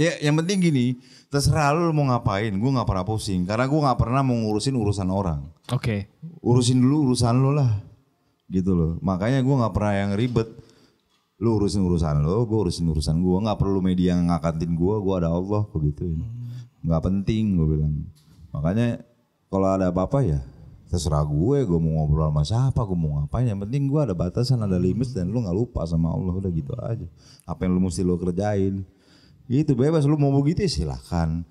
Ya, yang penting gini, terserah lu mau ngapain, gue nggak pernah pusing karena gue nggak pernah mau ngurusin urusan orang. Oke. Okay. Urusin dulu urusan lo lah, gitu loh. Makanya gue nggak pernah yang ribet. Lu urusin urusan lo, gue urusin urusan gue. Gak perlu media yang ngakatin gue, gue ada Allah, begitu. Hmm. Nggak hmm. penting, gue bilang. Makanya kalau ada apa-apa ya terserah gue, gue mau ngobrol sama siapa, gue mau ngapain. Yang penting gue ada batasan, ada limit dan lu nggak lupa sama Allah udah gitu aja. Apa yang lu mesti lo kerjain? Itu bebas lu mau begitu ya silahkan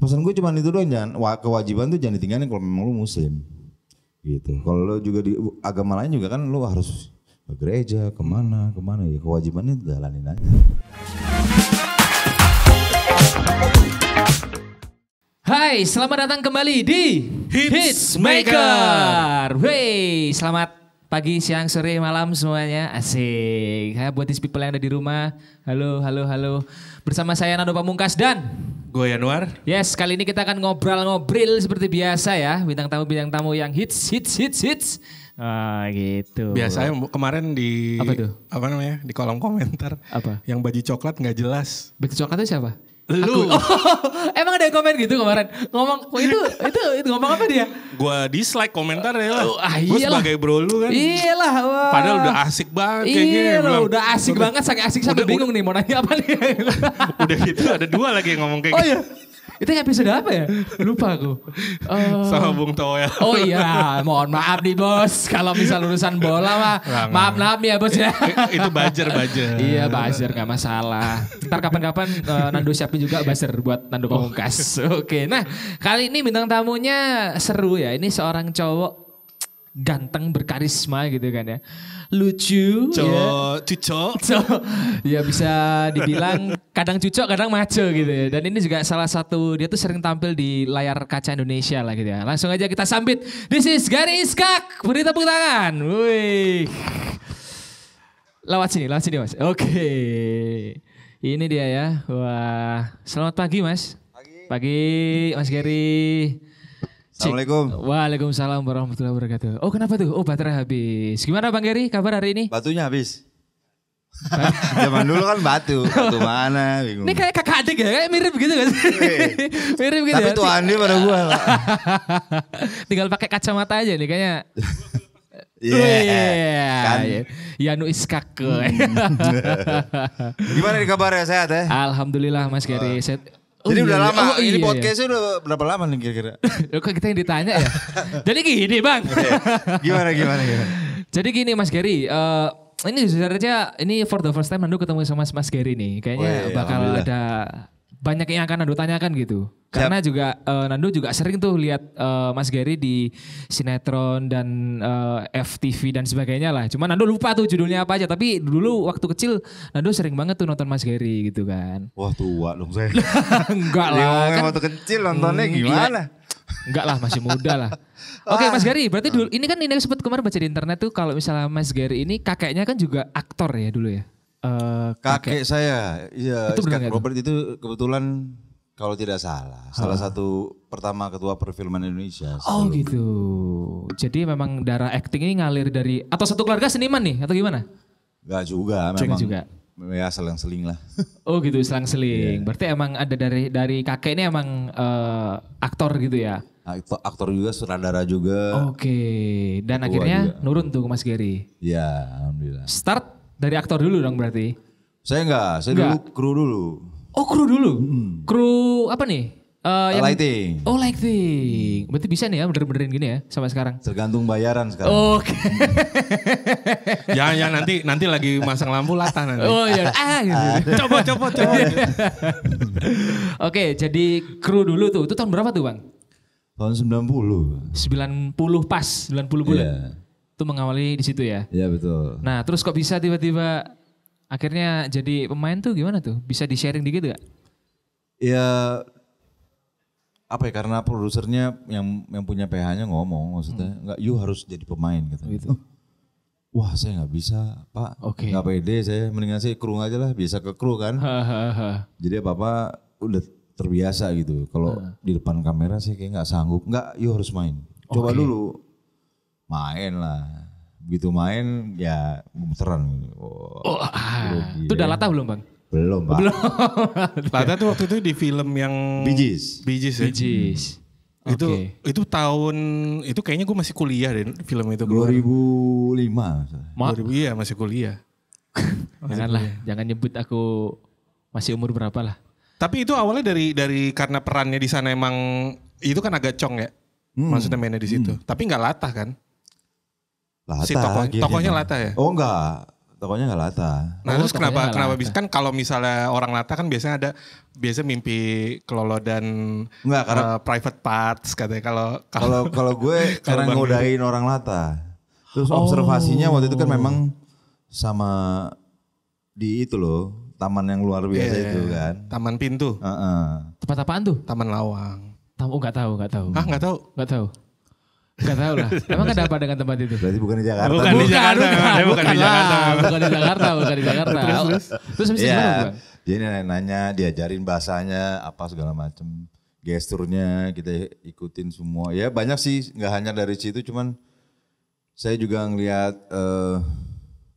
Pesan gue cuma itu doang jangan kewajiban tuh jangan ditinggalin kalau memang lu muslim. Gitu. Kalau lu juga di agama lain juga kan lu harus ke gereja, kemana, kemana ya kewajibannya jalanin aja. Hai, selamat datang kembali di Hits, Hits Maker. Maker. Wey, selamat pagi, siang, sore, malam semuanya. Asik. Saya buat these people yang ada di rumah. Halo, halo, halo. Bersama saya Nando Pamungkas dan gue Yanuar. Yes, kali ini kita akan ngobrol ngobrol seperti biasa ya. Bintang tamu bintang tamu yang hits, hits, hits, hits. Ah oh, gitu. Biasanya kemarin di apa tuh? Apa namanya? Di kolom komentar. Apa? Yang baju coklat nggak jelas. Baju coklat itu siapa? Lu. Aku, oh, emang ada yang komen gitu kemarin. Ngomong, oh itu, itu, itu ngomong apa dia? Gua dislike komentarnya lah. Uh, ah, gua sebagai bro lu kan. Iyalah. Wah. Padahal udah asik banget Iya udah asik udah, banget. sakit asik sampai bingung nih mau nanya apa nih. udah gitu ada dua lagi yang ngomong kayak oh, gitu. iya. Itu episode apa ya? Lupa aku. Uh, Sama Bung ya Oh iya, mohon maaf nih bos. Kalau misal urusan bola mah, maaf maaf ya bos ya. Eh, itu buzzer buzzer. iya buzzer gak masalah. Ntar kapan-kapan uh, eh, Nando siapin juga buzzer buat Nando oh. Pamungkas. Oh. Oke, nah kali ini bintang tamunya seru ya. Ini seorang cowok ganteng berkarisma gitu kan ya lucu cok ya. ya bisa dibilang kadang cucok kadang maco gitu ya. dan ini juga salah satu dia tuh sering tampil di layar kaca Indonesia lah gitu ya langsung aja kita sambit this is Gary Iskak, beri tepuk tangan wih lewat sini lewat sini mas oke okay. ini dia ya wah selamat pagi mas pagi, pagi mas Gary Assalamualaikum. Waalaikumsalam warahmatullahi wabarakatuh. Oh kenapa tuh? Oh baterai habis. Gimana Bang Gary kabar hari ini? Batunya habis. Zaman dulu kan batu, batu mana bingung. Ini kayak kakak adik ya, kayak mirip gitu kan eh, mirip gitu. Tapi ya? tuan dia pada gua Tinggal pakai kacamata aja nih kayaknya. Iya. Yeah, ya. iya, Iskak. Gimana nih kabarnya sehat ya? Alhamdulillah Mas Gary. Oh Jadi iya, udah iya. lama. Oh, iya, ini podcastnya iya. udah berapa lama nih kira-kira? Kok kita yang ditanya ya? Jadi gini bang. gimana gimana gimana. Jadi gini Mas Gary, uh, ini sebenarnya ini for the first time Nando ketemu sama Mas Gary nih. Kayaknya oh, iya, bakal ada banyak yang akan Nando tanyakan gitu. Karena yep. juga uh, eh, Nando juga sering tuh lihat uh, Mas Gary di sinetron dan uh, eh, FTV dan sebagainya lah. cuma Nando lupa tuh judulnya apa aja, tapi dulu waktu kecil Nando sering banget tuh nonton Mas Gary gitu kan. Wah tua dong saya. Enggak lah. kan, waktu kecil nontonnya hmm, gimana? Iya. Enggak lah, masih muda lah. Oke, okay, Mas Gary, berarti ah. dulu ini kan ini sempat kemarin baca di internet tuh kalau misalnya Mas Gary ini kakeknya kan juga aktor ya dulu ya uh, kakek. kakek saya, iya, itu Iskat Robert itu? itu kebetulan kalau tidak salah, ha. salah satu pertama ketua perfilman Indonesia. Oh gitu. Jadi memang darah acting ini ngalir dari atau satu keluarga seniman nih atau gimana? Gak juga, memang. Gak juga. Ya selang-seling lah. Oh gitu, selang-seling. Yeah. Berarti emang ada dari dari kakek ini emang uh, aktor gitu ya? Aktor, aktor juga, sutradara juga. Oke. Okay. Dan akhirnya juga. nurun tuh ke Mas Gary. Ya, alhamdulillah. Start dari aktor dulu dong berarti. Saya enggak, saya enggak. dulu kru dulu. Oh kru dulu? Hmm. Kru apa nih? Uh, yang, lighting. Oh lighting. Berarti bisa nih ya bener-benerin gini ya sampai sekarang. Tergantung bayaran sekarang. Oke. Okay. ya ya nanti nanti lagi masang lampu latah nanti. Oh iya. Ah gitu. Ah. coba coba coba. Oke, okay, jadi kru dulu tuh. Itu tahun berapa tuh, Bang? Tahun 90. 90 pas, 90 bulan. Yeah itu mengawali di situ ya. Iya betul. Nah terus kok bisa tiba-tiba akhirnya jadi pemain tuh gimana tuh? Bisa di sharing dikit gak? Iya, apa ya karena produsernya yang yang punya PH-nya ngomong maksudnya hmm. nggak you harus jadi pemain gitu. gitu. Wah saya nggak bisa pak, okay. nggak pede saya mendingan saya kru aja lah bisa ke kru kan. jadi bapak udah terbiasa gitu. Kalau di depan kamera sih kayak nggak sanggup, nggak you harus main. Coba okay. dulu main lah begitu main ya muteran oh, oh ah. itu udah ya. latah belum bang belum pak belum latah tuh waktu itu di film yang bijis bijis ya? bijis hmm. itu itu tahun itu kayaknya gue masih kuliah deh film itu 2005 Ma 2000 iya masih kuliah janganlah jangan nyebut aku masih umur berapa lah tapi itu awalnya dari dari karena perannya di sana emang itu kan agak cong ya hmm. maksudnya mainnya di situ hmm. tapi nggak latah kan Lata. Si tokoh, gitu. tokohnya Lata ya? Oh enggak, tokohnya enggak Lata. Nah oh, terus kenapa kenapa bisa kan kalau misalnya orang Lata kan biasanya ada biasa mimpi dan enggak karena uh, private parts katanya kalau kalau kalau gue karena ngodain gitu. orang Lata. Terus oh. observasinya waktu itu kan oh. memang sama di itu loh taman yang luar biasa yeah, itu kan. Taman pintu. Uh -uh. Tempat apaan tuh? Taman lawang. oh nggak tahu, nggak tahu. Ah nggak tahu, nggak tahu. Gak tau lah. Emang ada apa dengan tempat itu? Berarti bukan di Jakarta. Bukan, bukan di Jakarta. Bukan, bukan, bukan, di Jakarta. bukan di Jakarta. Bukan di Jakarta. Terus, terus. Terus habis yeah. Jadi nanya-nanya, diajarin bahasanya, apa segala macem. Gesturnya kita ikutin semua. Ya banyak sih, nggak hanya dari situ. Cuman saya juga ngeliat uh,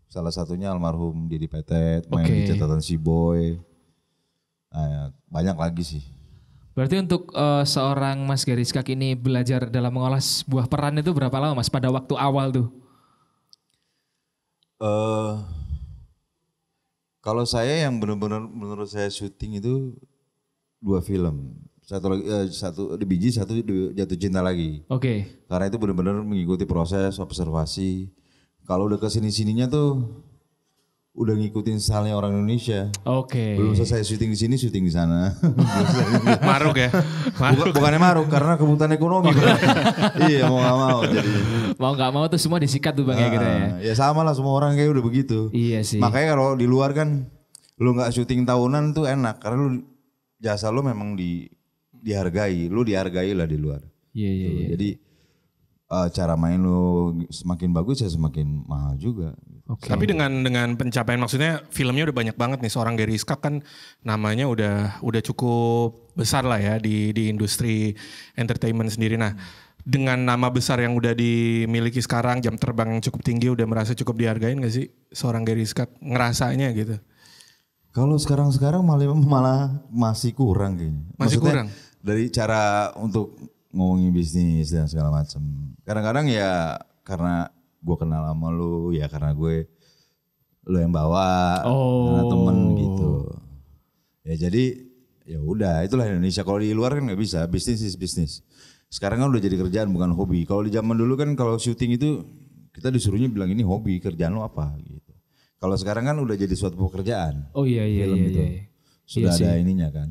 salah satunya almarhum Didi Petet. Main okay. di catatan si Boy. Nah, ya, banyak lagi sih Berarti untuk uh, seorang Mas Garis Kak ini belajar dalam mengolah sebuah peran itu berapa lama Mas pada waktu awal tuh? Uh, kalau saya yang benar-benar menurut saya syuting itu dua film. Satu lagi uh, satu di biji, satu di, jatuh cinta lagi. Oke. Okay. Karena itu benar-benar mengikuti proses observasi. Kalau udah ke sini-sininya tuh udah ngikutin stylenya orang Indonesia. Oke. Okay. Belum selesai syuting di sini, syuting di sana. maruk ya. Maruk. Bukan, bukannya maruk karena kebutuhan ekonomi. Oh, iya. iya, mau gak mau jadi. Mau gak mau tuh semua disikat tuh Bang nah, ya gitu ya. Ah, ya sama lah semua orang kayak udah begitu. Iya sih. Makanya kalau di luar kan lu nggak syuting tahunan tuh enak karena lu jasa lu memang di dihargai, lu dihargai lah di luar. Iya, iya, iya. Jadi uh, cara main lu semakin bagus ya semakin mahal juga. Okay. Tapi dengan dengan pencapaian maksudnya filmnya udah banyak banget nih seorang Gary Scott kan namanya udah udah cukup besar lah ya di di industri entertainment sendiri. Nah, dengan nama besar yang udah dimiliki sekarang, jam terbang yang cukup tinggi udah merasa cukup dihargain gak sih seorang Gary Scott ngerasanya gitu? Kalau sekarang-sekarang malah malah masih kurang kayaknya. Masih Maksudnya, kurang. Dari cara untuk ngomongin bisnis dan segala macam. Kadang-kadang ya karena gue kenal sama lu ya karena gue lu yang bawa oh. karena temen gitu ya jadi ya udah itulah Indonesia kalau di luar kan nggak bisa bisnis is bisnis sekarang kan udah jadi kerjaan bukan hobi kalau di zaman dulu kan kalau syuting itu kita disuruhnya bilang ini hobi kerjaan lo apa gitu kalau sekarang kan udah jadi suatu pekerjaan oh iya iya film iya, itu iya. iya. sudah iya, ada sih. ininya kan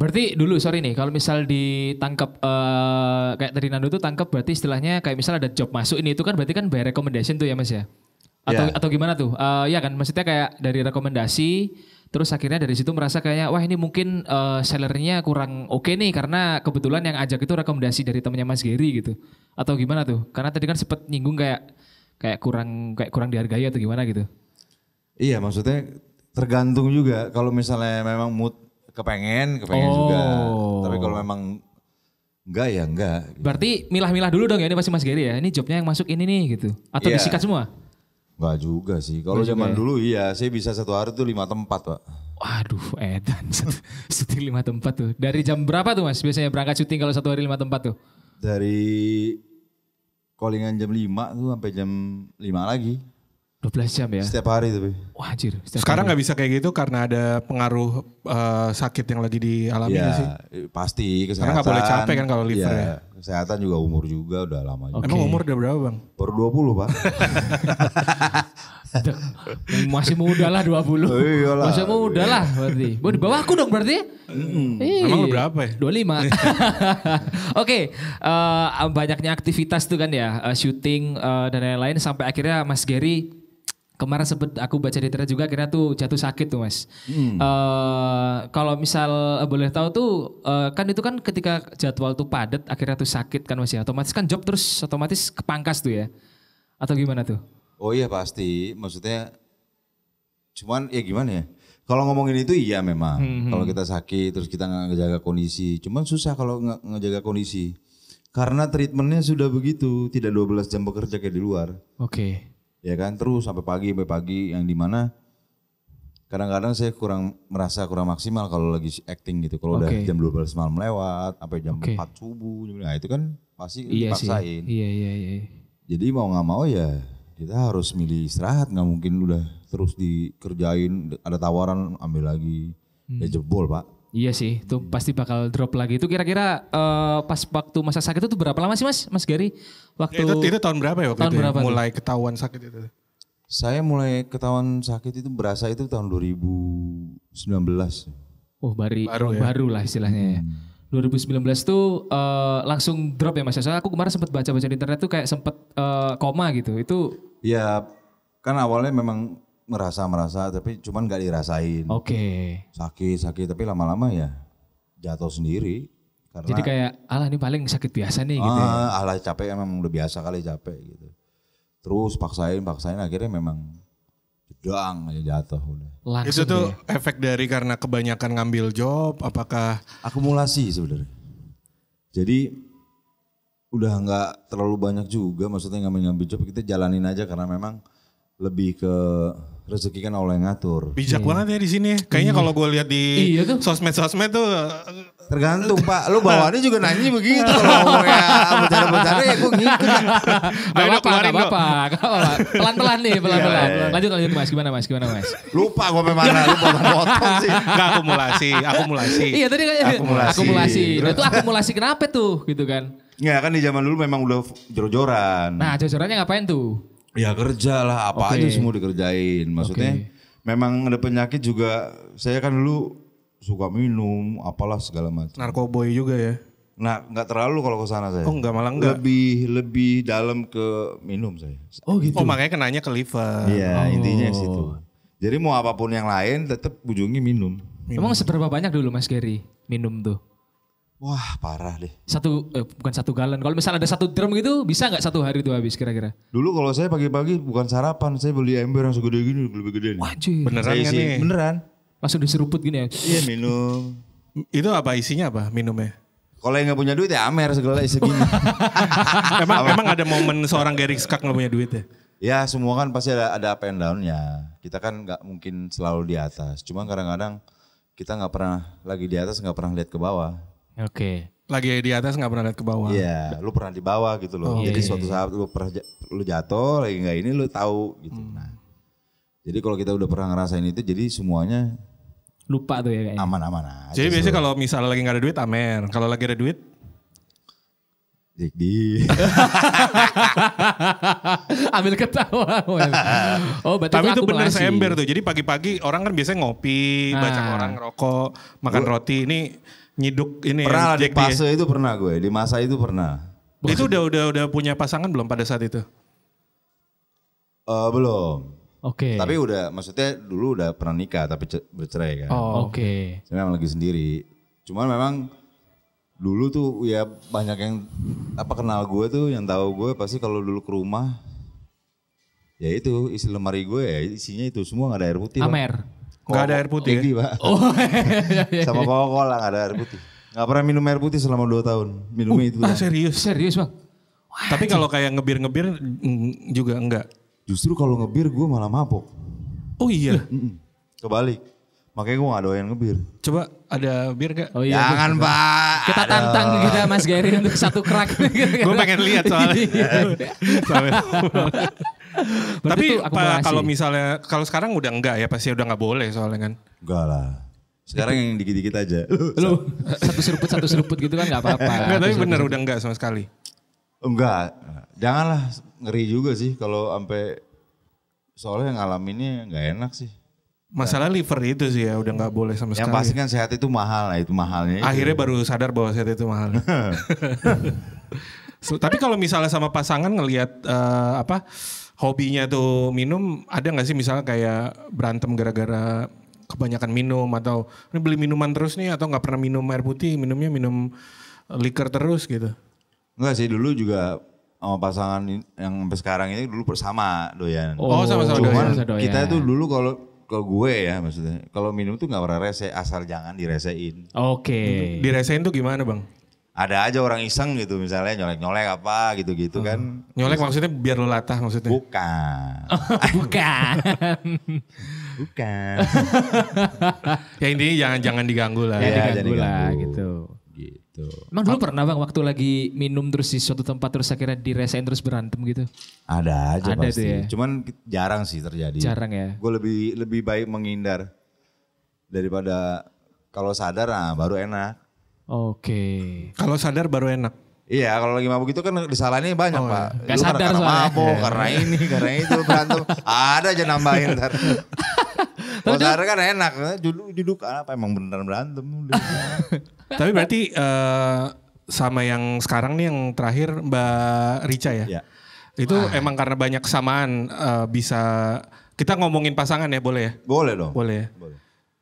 Berarti dulu sorry nih kalau misal ditangkap uh, eh, kayak tadi Nando tuh tangkap berarti istilahnya kayak misal ada job masuk ini itu kan berarti kan by recommendation tuh ya Mas ya. Atau yeah. atau gimana tuh? Uh, ya kan maksudnya kayak dari rekomendasi terus akhirnya dari situ merasa kayak wah ini mungkin uh, sellernya kurang oke okay nih karena kebetulan yang ajak itu rekomendasi dari temannya Mas Gary gitu. Atau gimana tuh? Karena tadi kan sempet nyinggung kayak kayak kurang kayak kurang dihargai atau gimana gitu. Iya, maksudnya tergantung juga kalau misalnya memang mood Kepengen, kepengen oh. juga. Tapi kalau memang enggak ya enggak. Berarti milah-milah dulu dong ya ini pasti Mas Gary ya. Ini jobnya yang masuk ini nih gitu. Atau yeah. disikat semua? Enggak juga sih. Kalau zaman ya. dulu iya, saya bisa satu hari tuh lima tempat, Pak. Waduh, edan. satu lima tempat tuh. Dari jam berapa tuh, Mas? Biasanya berangkat syuting kalau satu hari lima tempat tuh? Dari callingan jam lima tuh sampai jam lima lagi. 12 jam ya? Setiap hari tapi. Wah anjir. Sekarang nggak bisa kayak gitu karena ada pengaruh uh, sakit yang lagi dialami ya, sih? Pasti kesehatan. Karena nggak boleh capek kan kalau liver ya, ya. Kesehatan juga umur juga udah lama juga. Emang umur udah berapa bang? Per 20 pak. Masih muda lah 20. puluh. Oh, iyalah. Masih muda lah berarti. Bu di aku dong berarti. Mm. Ih, Emang berapa ya? 25. Oke, okay, uh, eh, banyaknya aktivitas tuh kan ya, uh, syuting uh, dan lain-lain sampai akhirnya Mas Gary kemarin sempat aku baca di internet juga kira tuh jatuh sakit tuh mas. Hmm. Uh, kalau misal eh, boleh tahu tuh uh, kan itu kan ketika jadwal tuh padat akhirnya tuh sakit kan mas ya. Otomatis kan job terus otomatis kepangkas tuh ya. Atau gimana tuh? Oh iya pasti. Maksudnya cuman ya gimana ya. Kalau ngomongin itu iya memang. Hmm, hmm. Kalau kita sakit terus kita nggak ngejaga kondisi. Cuman susah kalau nggak ngejaga kondisi. Karena treatmentnya sudah begitu, tidak 12 jam bekerja kayak di luar. Oke ya kan terus sampai pagi sampai pagi yang di mana kadang-kadang saya kurang merasa kurang maksimal kalau lagi acting gitu kalau okay. udah jam dua belas malam lewat sampai jam okay. 4 subuh nah itu kan pasti iya dipaksain iya, iya iya iya jadi mau nggak mau ya kita harus milih istirahat nggak mungkin udah terus dikerjain ada tawaran ambil lagi ya hmm. ya jebol pak Iya sih, itu pasti bakal drop lagi. Itu kira-kira uh, pas waktu masa sakit itu berapa lama sih Mas? Mas Gary? Waktu ya, itu, itu tahun berapa ya waktu tahun itu? Ya? Berapa ya? Mulai itu? ketahuan sakit itu. Saya mulai ketahuan sakit itu berasa itu tahun 2019. Oh, bari, baru ya? baru lah istilahnya ya. Hmm. 2019 tuh uh, langsung drop ya Mas. Ya, soalnya aku kemarin sempat baca-baca di internet tuh kayak sempat uh, eh, koma gitu. Itu Ya, kan awalnya memang merasa merasa tapi cuman nggak dirasain. Oke. Okay. Sakit sakit tapi lama-lama ya jatuh sendiri. Karena, Jadi kayak Allah ini paling sakit biasa nih ah, gitu. Ya? Ah, capek kan, emang udah biasa kali capek gitu. Terus paksain paksain akhirnya memang doang aja jatuh udah. Langsung itu tuh ya? efek dari karena kebanyakan ngambil job apakah akumulasi sebenarnya. Jadi udah nggak terlalu banyak juga maksudnya ngambil ngambil job kita jalanin aja karena memang lebih ke rezeki kan Allah yang ngatur. Bijak iya. banget ya di sini. Kayaknya iya. kalau gue lihat di iya sosmed-sosmed tuh tergantung Pak. Lu bawaannya juga nanya begitu kalau ngomongnya bercanda-bercanda ya gue ngikut. Gak apa-apa, gak apa-apa. Pelan-pelan nih, pelan-pelan. Lanjut lanjut Mas, gimana Mas? Gimana Mas? Lupa gue mana, lupa potong sih. Enggak akumulasi, akumulasi. Iya tadi kayaknya. akumulasi. Akumulasi. Nah, itu akumulasi kenapa tuh gitu kan? Ya kan di zaman dulu memang udah jor-joran. Nah, jor-jorannya ngapain tuh? Ya kerja lah, apa okay. aja semua dikerjain. Maksudnya okay. memang ada penyakit juga. Saya kan dulu suka minum, apalah segala macam. Narkoboy juga ya? Nah, nggak terlalu kalau ke sana saya. Oh, nggak malah enggak. Lebih lebih dalam ke minum saya. Oh, gitu. Oh, makanya kenanya ke liver. Iya, oh. intinya situ. Jadi mau apapun yang lain tetap ujungnya minum. minum. Emang seberapa banyak dulu Mas Gary minum tuh? Wah parah deh. Satu eh, bukan satu galon. Kalau misalnya ada satu drum gitu bisa nggak satu hari itu habis kira-kira? Dulu kalau saya pagi-pagi bukan sarapan, saya beli ember yang segede gini lebih gede. Wajib. Beneran kan nih? Beneran. Langsung diseruput gini ya? Iya minum. Itu apa isinya apa minumnya? Kalau yang nggak punya duit ya Amer segala segini. emang emang ada momen seorang Gary Skak nggak punya duit ya? Ya semua kan pasti ada ada up and ya. Kita kan nggak mungkin selalu di atas. Cuma kadang-kadang kita nggak pernah lagi di atas nggak pernah lihat ke bawah. Oke. Okay. Lagi di atas nggak pernah lihat ke bawah. Iya, yeah, lu pernah di bawah gitu loh. Oh, jadi yeah. suatu iya, iya. saat lu pernah lu jatuh lagi nggak ini lu tahu gitu. Hmm. Nah. Jadi kalau kita udah pernah ngerasain itu jadi semuanya lupa tuh ya kayaknya. Aman-aman aja. Jadi biasanya kalau misalnya lagi nggak ada duit amer, kalau lagi ada duit jadi ambil ketawa oh berarti tapi itu benar seember tuh jadi pagi-pagi orang kan biasanya ngopi nah. baca ah. orang rokok makan roti ini nyiduk ini ya, pernah ya, di fase itu pernah gue di masa itu pernah Maksudnya? itu udah udah udah punya pasangan belum pada saat itu uh, belum Oke. Okay. Tapi udah maksudnya dulu udah pernah nikah tapi bercerai kan. Oh, oke. Okay. Saya memang lagi sendiri. Cuman memang dulu tuh ya banyak yang apa kenal gue tuh yang tahu gue pasti kalau dulu ke rumah ya itu isi lemari gue ya isinya itu semua gak ada air putih. Amer. Gak ada air putih ya? Pak. Oh, iya, iya, iya. Sama Coca-Cola gak ada air putih. Gak pernah minum air putih selama 2 tahun. Minumnya uh, itu. Ah, serius? Serius bang? Tapi kalau kayak ngebir-ngebir mm, juga enggak? Justru kalau ngebir gue malah mabok. Oh iya? Kebalik. Makanya gue gak doyan ngebir. Coba ada bir gak? Oh, iya, Jangan pak. Kita Aduh. tantang kita Mas Gairi untuk satu kerak. gue pengen lihat soalnya. Iya. Tapi kalau misalnya kalau sekarang udah enggak ya pasti udah enggak boleh soalnya kan. Enggak lah. Sekarang yang dikit-dikit aja. Lu satu seruput satu seruput gitu kan nggak apa-apa. Enggak, tapi benar udah enggak sama sekali. Enggak. Janganlah ngeri juga sih kalau sampai soalnya yang ini enggak enak sih. Masalah liver itu sih ya udah nggak boleh sama sekali. Yang pasti kan sehat itu mahal lah itu mahalnya. Akhirnya baru sadar bahwa sehat itu mahal. so, tapi kalau misalnya sama pasangan ngelihat uh, apa hobinya tuh minum, ada nggak sih misalnya kayak berantem gara-gara kebanyakan minum atau ini beli minuman terus nih atau nggak pernah minum air putih, minumnya minum liker terus gitu? Enggak sih dulu juga sama pasangan yang sampai sekarang ini dulu bersama doyan. Oh, sama-sama doyan. kita tuh dulu kalau kalau gue ya maksudnya, kalau minum tuh nggak pernah rese, asal jangan diresein. Oke. Okay. Diresein tuh gimana bang? ada aja orang iseng gitu misalnya nyolek-nyolek apa gitu-gitu hmm. kan. Nyolek maksudnya biar lo latah maksudnya? Bukan. Oh, bukan. bukan. ya intinya jangan jangan diganggu lah. Ya, ya diganggu, diganggu lah gitu. Gitu. Emang dulu pernah bang waktu lagi minum terus di suatu tempat terus akhirnya diresain terus berantem gitu? Ada aja ada pasti. ya? Cuman jarang sih terjadi. Jarang ya. Gue lebih lebih baik menghindar daripada kalau sadar nah baru enak. Oke. Kalau sadar baru enak. Iya, kalau lagi mabuk itu kan kesalahannya banyak, oh, iya. Pak. Gak Lu sadar karena, mabuk, ya. karena ini, karena itu berantem. Ada aja nambahin ntar. Kalau sadar kan enak, eh, duduk, duduk apa emang beneran berantem. Tapi berarti uh, sama yang sekarang nih yang terakhir Mbak Rica ya. ya. Itu Wah. emang karena banyak kesamaan uh, bisa kita ngomongin pasangan ya boleh ya? Boleh dong. Boleh ya. Boleh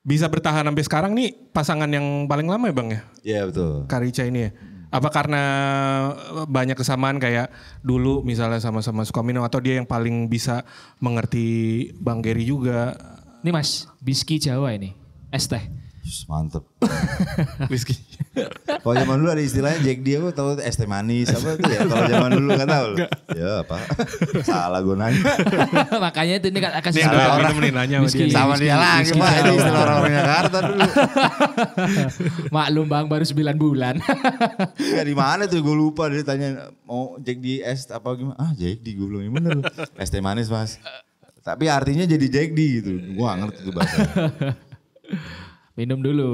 bisa bertahan sampai sekarang nih pasangan yang paling lama ya bang ya? Iya yeah, betul. Karica ini ya. Apa karena eh, banyak kesamaan kayak dulu misalnya sama-sama suka minum atau dia yang paling bisa mengerti Bang Gary juga? Ini mas, biski Jawa ini, es teh mantep. Whisky. kalau zaman dulu ada istilahnya Jack dia gue tau es teh manis apa itu ya. Kalau zaman dulu gak tahu. Ya apa? Salah gue nanya. Makanya itu ini akan kasih salah orang nih nanya whisky. Sama dia lagi Pak itu istilah orang-orang Jakarta dulu. Maklum Bang baru 9 bulan. ya di mana tuh gue lupa dia tanya mau Jack di es apa gimana? Ah Jack di gue belum yang iya, bener. Es teh manis Mas. Tapi artinya jadi Jack di gitu. Gue gak ngerti tuh bahasa. Minum dulu.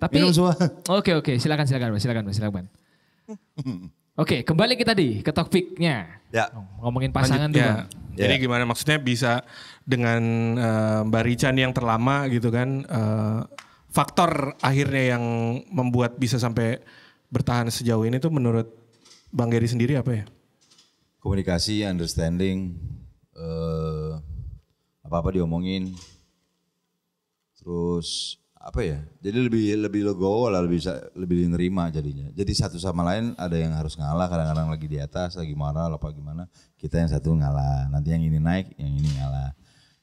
Tapi Minum semua. Oke oke, silakan silakan silakan silakan. Oke, kembali kita di ke topiknya. Ya. Ngomongin pasangan Lanjut, ya. Ya. Jadi ya. gimana maksudnya bisa dengan uh, Mbak Rican yang terlama gitu kan uh, faktor akhirnya yang membuat bisa sampai bertahan sejauh ini tuh menurut Bang Gary sendiri apa ya? Komunikasi, understanding, uh, apa-apa diomongin. Terus apa ya jadi lebih lebih legowo lah lebih lebih nerima jadinya jadi satu sama lain ada yang harus ngalah kadang-kadang lagi di atas lagi marah apa gimana kita yang satu ngalah nanti yang ini naik yang ini ngalah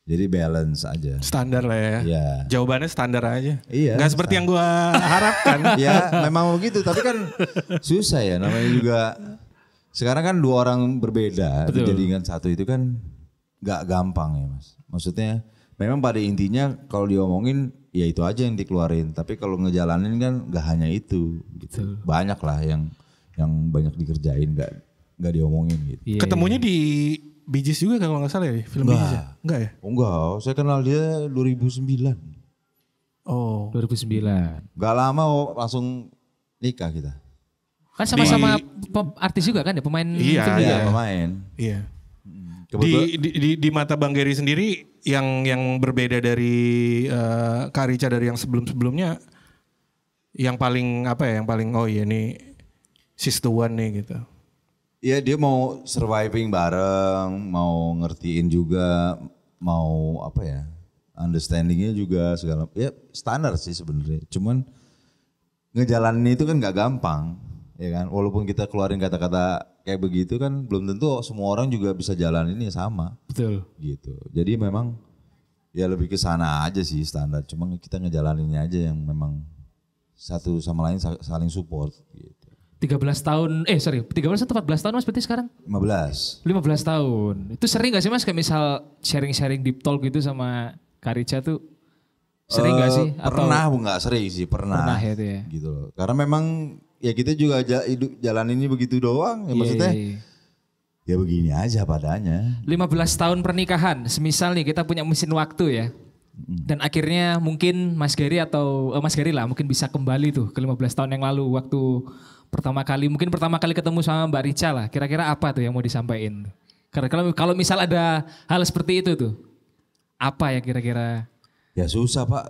jadi balance aja. Standar lah ya. ya. Jawabannya standar aja. Iya. nggak seperti yang gue harapkan. ya memang begitu. Tapi kan susah ya namanya juga. Sekarang kan dua orang berbeda. jadi dengan satu itu kan nggak gampang ya mas. Maksudnya memang pada intinya kalau diomongin ya itu aja yang dikeluarin tapi kalau ngejalanin kan gak hanya itu gitu banyak lah yang yang banyak dikerjain gak nggak diomongin gitu yeah. ketemunya iya. di Bijis juga kalau nggak salah ya film Bijis ya? Enggak ya? Enggak, saya kenal dia 2009. Oh. 2009. Gak lama oh, langsung nikah kita. Kan sama-sama pop artis juga kan ya pemain iya, film iya, juga. Iya, ya? pemain. Iya di, di, di, mata Bang Gary sendiri yang yang berbeda dari uh, Kak dari yang sebelum-sebelumnya yang paling apa ya yang paling oh iya ini sistuan nih gitu. Iya dia mau surviving bareng, mau ngertiin juga, mau apa ya understandingnya juga segala ya standar sih sebenarnya. Cuman ngejalanin itu kan nggak gampang, ya kan. Walaupun kita keluarin kata-kata kayak begitu kan belum tentu semua orang juga bisa jalan ini sama. Betul. Gitu. Jadi memang ya lebih ke sana aja sih standar. Cuma kita ngejalaninnya aja yang memang satu sama lain saling support gitu. 13 tahun, eh sorry, 13 atau 14 tahun mas berarti sekarang? 15. 15 tahun. Itu sering gak sih mas kayak misal sharing-sharing deep talk gitu sama Karica tuh sering uh, gak eh, sih? Pernah, atau... gak sering sih, pernah. Pernah ya, itu ya. Gitu loh. Karena memang ya kita juga hidup jalan ini begitu doang ya yeah, maksudnya iya, iya. ya begini aja padanya 15 tahun pernikahan semisal nih kita punya mesin waktu ya dan akhirnya mungkin Mas Gary atau eh, Mas Gary lah mungkin bisa kembali tuh ke 15 tahun yang lalu waktu pertama kali mungkin pertama kali ketemu sama Mbak Rica lah kira-kira apa tuh yang mau disampaikan karena kalau kalau misal ada hal seperti itu tuh apa ya kira-kira ya susah pak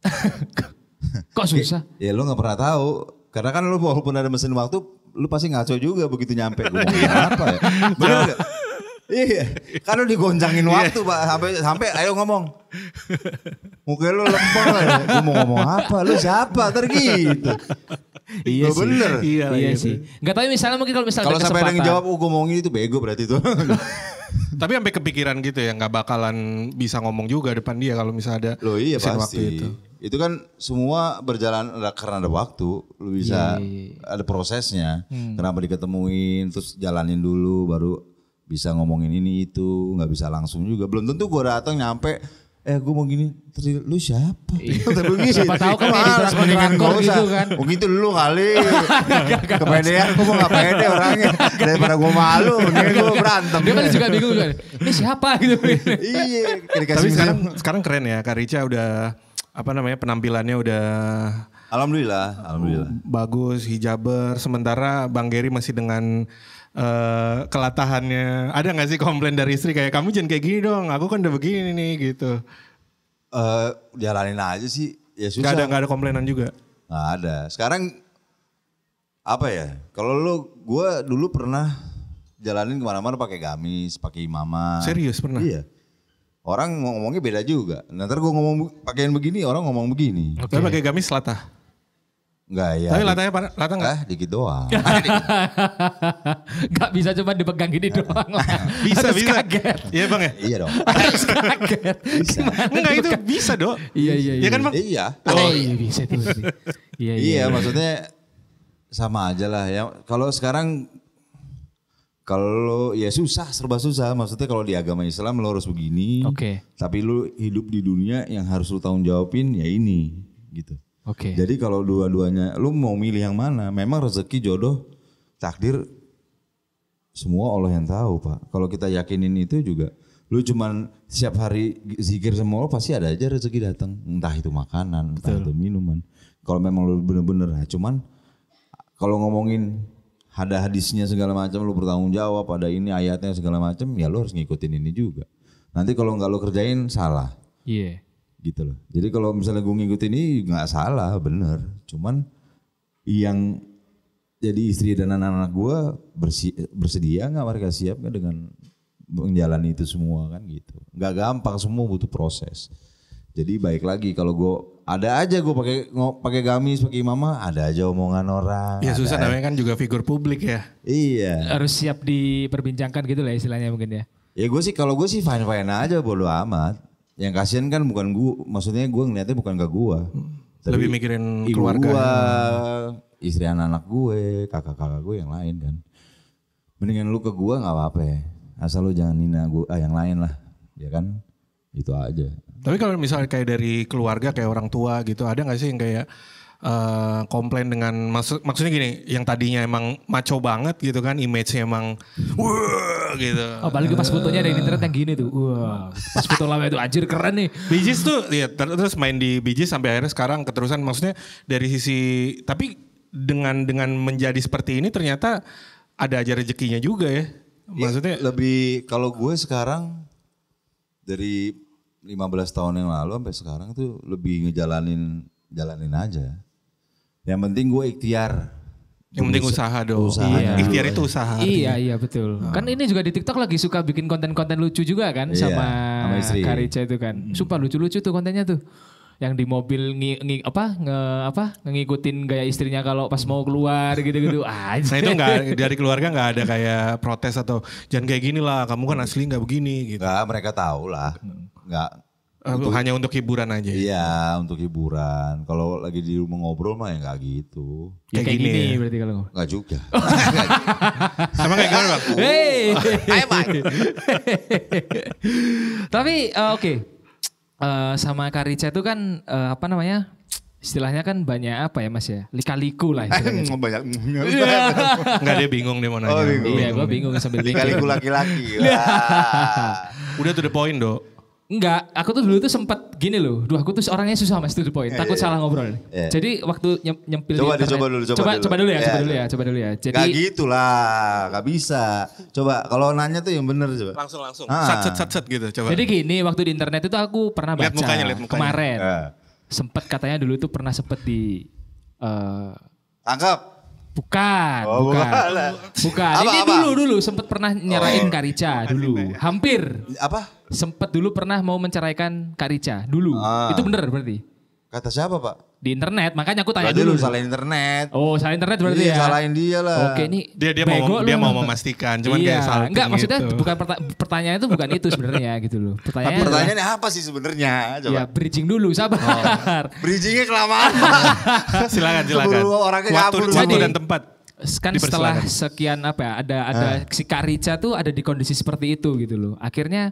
kok susah ya, ya lo nggak pernah tahu karena kan lu walaupun ada mesin waktu, lu pasti ngaco juga begitu nyampe. Gue iya. iya, apa ya? Bener iya. gak? Iya, kan lu digonjangin waktu pak sampai sampai ayo ngomong. mungkin lu lempar lah, ya. mau ngomong apa? Lu siapa? tergitu. itu, Iya sih. Bener. Iya, iya, sih. Gak tau ya, misalnya mungkin kalau misalnya kalau sampai yang jawab, oh gue ngomongin itu bego berarti itu. Tapi sampai kepikiran gitu ya, nggak bakalan bisa ngomong juga depan dia kalau misalnya ada Loh, iya, pasti. waktu itu itu kan semua berjalan karena ada waktu lu bisa yeah, yeah, yeah. ada prosesnya hmm. kenapa diketemuin terus jalanin dulu baru bisa ngomongin ini itu nggak bisa langsung juga belum tentu gua datang nyampe eh gua mau gini terus lu siapa iya. terus siapa tahu kan harus mendingan pendidikan kau gitu kan mungkin itu lu kali kepedean gua mau nggak pede orangnya daripada gua malu mendingan gua berantem dia kan juga bingung kan ini siapa gitu iya tapi sekarang sekarang keren ya Karica udah apa namanya penampilannya udah alhamdulillah alhamdulillah oh, bagus hijaber sementara Bang Gery masih dengan uh, kelatahannya ada nggak sih komplain dari istri kayak kamu jangan kayak gini dong aku kan udah begini nih gitu uh, jalanin aja sih ya susah gak ada gak ada komplainan juga nggak ada sekarang apa ya kalau lo gue dulu pernah jalanin kemana-mana pakai gamis pakai mama serius pernah iya orang ngomongnya beda juga. Nanti gue ngomong pakaian begini, orang ngomong begini. Okay. pakai gamis latah. Enggak ya. Tapi latahnya latah enggak? Ah, dikit doang. Enggak bisa cuma dipegang gini doang. bisa Harus bisa. Kaget. Iya bang ya. Iya dong. Harus kaget. Bisa. Enggak itu bisa dong. Iya iya. Iya kan iya. bang? Iya. Ah, oh iya bisa itu. Iya, iya, iya iya. Maksudnya sama aja lah ya. Kalau sekarang kalau ya susah, serba susah. Maksudnya kalau di agama Islam lo harus begini. Oke. Okay. Tapi lu hidup di dunia yang harus lu tanggung jawabin ya ini gitu. Oke. Okay. Jadi kalau dua-duanya lu mau milih yang mana? Memang rezeki jodoh takdir semua Allah yang tahu, Pak. Kalau kita yakinin itu juga lu cuman siap hari zikir sama Allah pasti ada aja rezeki datang. Entah itu makanan, Betul. entah itu minuman. Kalau memang lo bener-bener nah, cuman kalau ngomongin ada hadisnya segala macam lu bertanggung jawab ada ini ayatnya segala macam ya lu harus ngikutin ini juga nanti kalau nggak lu kerjain salah iya yeah. gitu loh jadi kalau misalnya gue ngikutin ini nggak salah bener cuman yang jadi istri dan anak-anak gue bersedia nggak mereka siap nggak dengan menjalani itu semua kan gitu nggak gampang semua butuh proses jadi baik lagi kalau gue ada aja gue pakai pakai gamis pakai mama ada aja omongan orang. Ya susah namanya kan juga figur publik ya. Iya. Harus siap diperbincangkan gitu lah istilahnya mungkin ya. Ya gue sih kalau gue sih fine fine aja bodo amat. Yang kasihan kan bukan gue, maksudnya gue ngeliatnya bukan ke gue. Tapi Lebih mikirin keluarga. Gua, istri anak-anak gue, kakak-kakak gue yang lain kan. Mendingan lu ke gue nggak apa-apa ya. Asal lu jangan nina gue, ah yang lain lah. Ya kan? itu aja tapi kalau misalnya kayak dari keluarga kayak orang tua gitu ada nggak sih yang kayak uh, komplain dengan maksud maksudnya gini yang tadinya emang maco banget gitu kan image-nya emang wah gitu oh balik pas fotonya ada internet yang gini tuh wah pas foto lama itu anjir keren nih bijis tuh ya terus main di bijis sampai akhirnya sekarang keterusan maksudnya dari sisi tapi dengan dengan menjadi seperti ini ternyata ada aja rezekinya juga ya iya, maksudnya ya, lebih kalau gue sekarang dari 15 tahun yang lalu sampai sekarang tuh lebih ngejalanin jalanin aja. Yang penting gue ikhtiar. Yang penting usaha dong. Usaha Iya. Ikhtiar itu usaha. Iya iya betul. Hmm. Kan ini juga di TikTok lagi suka bikin konten-konten lucu juga kan iya, sama, sama istri. Karica itu kan. Hmm. Super lucu-lucu tuh kontennya tuh yang di mobil ngi, ngi apa nge apa ngikutin gaya istrinya kalau pas mau keluar gitu-gitu aja. Nah itu enggak dari keluarga nggak ada kayak protes atau jangan kayak gini lah kamu kan asli nggak begini gitu. Gak mereka tahu lah. Hmm nggak uh, untuk, hanya untuk hiburan aja. Ya? Iya, untuk hiburan. Kalau lagi di rumah ngobrol mah ya nggak gitu. Ya, kayak, gini, gini ya. berarti kalau ngobrol. Nggak juga. Sama kayak gimana bang? Hey, Tapi uh, oke, okay. uh, eh, sama Karica itu kan uh, apa namanya? istilahnya kan banyak apa ya mas ya lika-liku lah istilahnya banyak iya. nggak dia bingung dia mau nanya oh, bingung. iya gue bingung sambil lika-liku laki-laki iya. udah tuh the point dok Enggak, aku tuh dulu tuh sempat gini loh. Duh, aku tuh orangnya susah mas to the point. Iya, Takut yeah, salah iya. ngobrol. Yeah. Jadi waktu nyempil coba di internet, coba dulu, coba, coba dulu. Coba dulu ya, yeah, coba dulu iya. ya, coba dulu ya. Jadi Gak gitu lah, gak bisa. Coba kalau nanya tuh yang bener coba. Langsung langsung. Ah. Sat, sat, sat, gitu coba. Jadi gini, waktu di internet itu aku pernah baca lihat mukanya, lihat mukanya. kemarin. Yeah. Sempet katanya dulu tuh pernah sempet di uh, tangkap Bukan, oh, bukan. Bukan. bukan. Apa, Ini apa? dulu dulu sempat pernah nyerahin oh, Karica dulu. Hampir. Apa? Sempat dulu pernah mau menceraikan Karica dulu. Ah. Itu bener berarti. Kata siapa, Pak? di internet makanya aku tanya Lalu dulu Salah internet oh salah internet berarti iya, ya salahin dia lah oke ini dia dia mau dia mau memastikan cuman iya. kayak salah enggak maksudnya gitu. bukan perta pertanyaan itu bukan itu sebenarnya gitu loh pertanyaannya apa sih sebenarnya coba ya bridging dulu sabar oh. bridgingnya kelamaan silakan silakan orangnya waktu, waktu dan tempat kan setelah sekian apa ya ada ada eh. si Karica tuh ada di kondisi seperti itu gitu loh akhirnya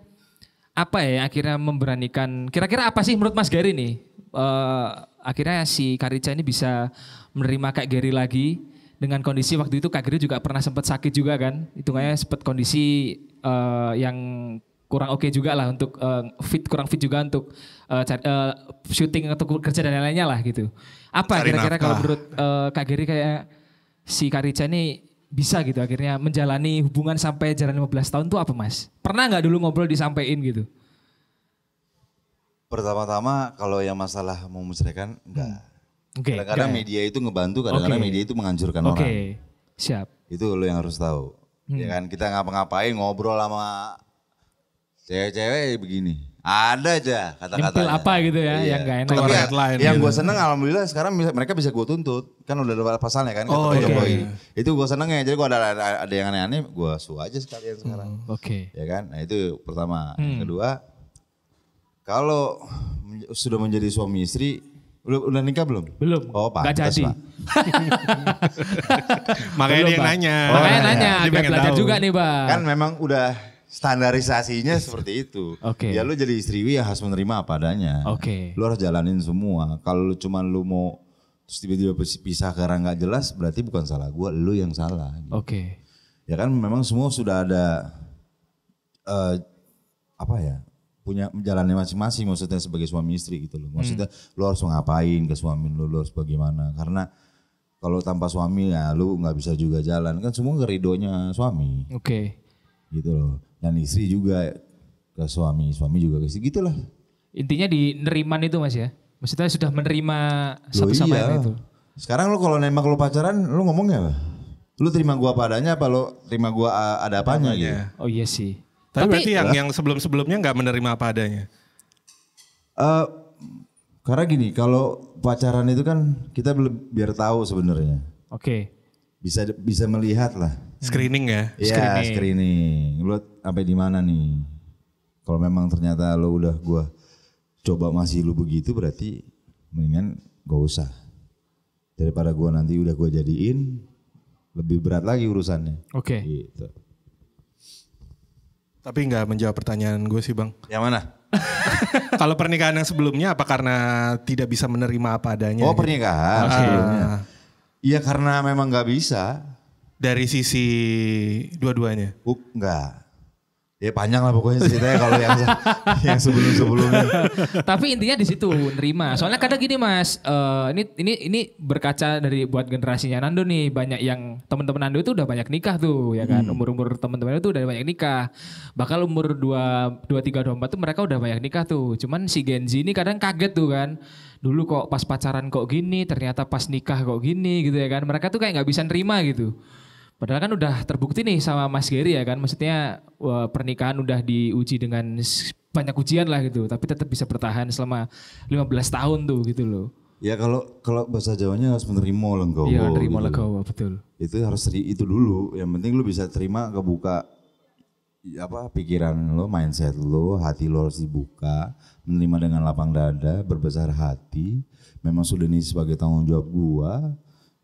apa ya akhirnya memberanikan kira-kira apa sih menurut Mas Gary nih uh, akhirnya si Karica ini bisa menerima Kak Gary lagi dengan kondisi waktu itu Kak Gary juga pernah sempat sakit juga kan kayak sempat kondisi uh, yang kurang oke okay juga lah untuk uh, fit kurang fit juga untuk uh, cari, uh, syuting atau kerja dan lain-lainnya lah gitu apa kira-kira kalau menurut uh, Kak Gary kayak si Karica ini bisa gitu akhirnya menjalani hubungan sampai jalan 15 tahun tuh apa mas? Pernah nggak dulu ngobrol disampaikan gitu? Pertama-tama kalau yang masalah mau menceraikan enggak. Hmm. Okay, kadang-kadang ya? media itu ngebantu, kadang-kadang okay. media itu menghancurkan okay. orang. Oke, siap. Itu lo yang harus tahu. Ya hmm. Ya kan kita ngapa-ngapain ngobrol sama cewek-cewek begini. Ada aja kata-kata. apa gitu ya iya. yang gak enak. Keluar ya, headline. Yang gitu. gue seneng alhamdulillah sekarang mereka bisa gue tuntut. Kan udah ada pasalnya kan oh, iya. okay. Itu gue seneng ya. Jadi gue ada, ada, ada yang aneh-aneh gue suwah aja sekalian sekarang. Hmm, Oke. Okay. Ya kan. Nah itu pertama. Hmm. Kedua. Kalau sudah menjadi suami istri. Udah, udah nikah belum? Belum. Oh pak. Gak jadi. Makanya dia nanya. Makanya nanya. Dia agak belajar juga nih pak. Kan memang udah standarisasinya seperti itu. Oke. Okay. Ya lu jadi istriwi ya harus menerima apa adanya. Oke. Okay. Lu harus jalanin semua. Kalau lu cuman lu mau terus tiba-tiba pisah karena nggak jelas berarti bukan salah gua, lu yang salah. Gitu. Oke. Okay. Ya kan memang semua sudah ada uh, apa ya? punya jalannya masing-masing maksudnya sebagai suami istri gitu loh. Maksudnya hmm. lu harus ngapain ke suami lu, lu harus bagaimana karena kalau tanpa suami ya lu nggak bisa juga jalan kan semua ngeridonya suami. Oke. Okay. Gitu loh dan istri juga ke suami, suami juga ke istri, gitulah. Intinya di neriman itu mas ya? Maksudnya sudah menerima satu sama iya. itu? Sekarang lo kalau nembak lo pacaran, lo ngomongnya ya? apa? Lo terima gua padanya apa lo terima gua ada apanya gitu? Oh iya sih. Tapi, Tapi berarti yang, yang sebelum-sebelumnya nggak menerima apa adanya? Uh, karena gini, kalau pacaran itu kan kita biar tahu sebenarnya. Oke. Okay bisa bisa melihat lah. Screening ya? Ya screening. screening. Lu sampai di mana nih? Kalau memang ternyata lu udah gua coba masih lu begitu berarti mendingan gak usah. Daripada gua nanti udah gua jadiin lebih berat lagi urusannya. Oke. Okay. Gitu. Tapi nggak menjawab pertanyaan gue sih bang. Yang mana? Kalau pernikahan yang sebelumnya apa karena tidak bisa menerima apa adanya? Oh gitu? pernikahan. Ah. Iya karena memang nggak bisa. Dari sisi dua-duanya? Buk, enggak ya panjang lah pokoknya ceritanya kalau yang yang sebelum sebelumnya tapi intinya di situ nerima soalnya kadang gini mas uh, ini ini ini berkaca dari buat generasinya Nando nih banyak yang teman-teman Nando itu udah banyak nikah tuh ya kan hmm. umur umur teman-teman itu udah banyak nikah bakal umur dua dua tiga dua empat tuh mereka udah banyak nikah tuh cuman si Gen Z ini kadang kaget tuh kan dulu kok pas pacaran kok gini ternyata pas nikah kok gini gitu ya kan mereka tuh kayak nggak bisa nerima gitu Padahal kan udah terbukti nih sama Mas Gary ya kan, maksudnya pernikahan udah diuji dengan banyak ujian lah gitu, tapi tetap bisa bertahan selama 15 tahun tuh gitu loh. Ya kalau kalau bahasa Jawanya harus menerima legowo. Iya, menerima gitu. legowo, betul. Itu harus itu dulu, yang penting lu bisa terima kebuka apa pikiran lo, mindset lo, hati lo harus dibuka, menerima dengan lapang dada, berbesar hati. Memang sudah ini sebagai tanggung jawab gua,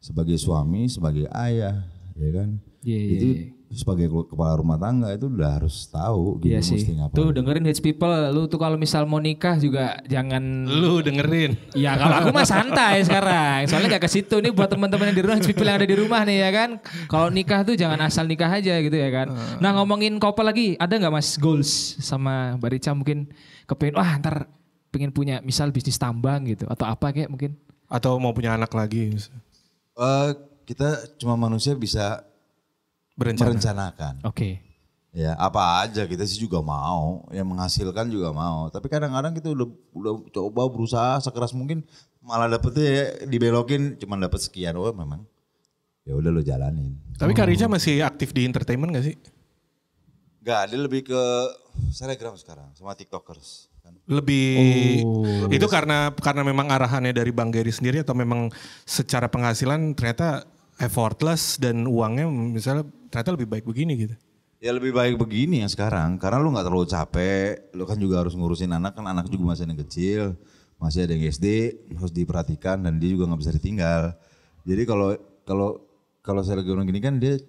sebagai suami, sebagai ayah ya kan yeah, yeah, itu yeah. sebagai kepala rumah tangga itu udah harus tahu gitu yeah, mesti ngapain tuh dengerin rich people lu tuh kalau misal mau nikah juga jangan lu dengerin ya kalau aku mah santai sekarang soalnya gak ke situ nih buat teman-teman yang di rumah rich people yang ada di rumah nih ya kan kalau nikah tuh jangan asal nikah aja gitu ya kan nah ngomongin couple lagi ada nggak mas goals sama Barica mungkin kepengen wah ntar pengen punya misal bisnis tambang gitu atau apa kayak mungkin atau mau punya anak lagi uh, kita cuma manusia bisa Berencana. merencanakan. Oke. Okay. Ya, apa aja kita sih juga mau, yang menghasilkan juga mau. Tapi kadang-kadang kita udah udah coba berusaha sekeras mungkin malah dapetnya ya, dibelokin cuma dapet sekian oh memang. Ya udah lo jalanin. Tapi Karija masih aktif di entertainment gak sih? Gak, dia lebih ke Telegram sekarang sama TikTokers. Lebih oh. itu karena karena memang arahannya dari Bang Gary sendiri atau memang secara penghasilan ternyata effortless dan uangnya misalnya ternyata lebih baik begini gitu. Ya lebih baik begini yang sekarang karena lu nggak terlalu capek, lu kan juga harus ngurusin anak kan anak juga masih yang kecil, masih ada yang SD harus diperhatikan dan dia juga nggak bisa ditinggal. Jadi kalau kalau kalau saya lagi orang gini kan dia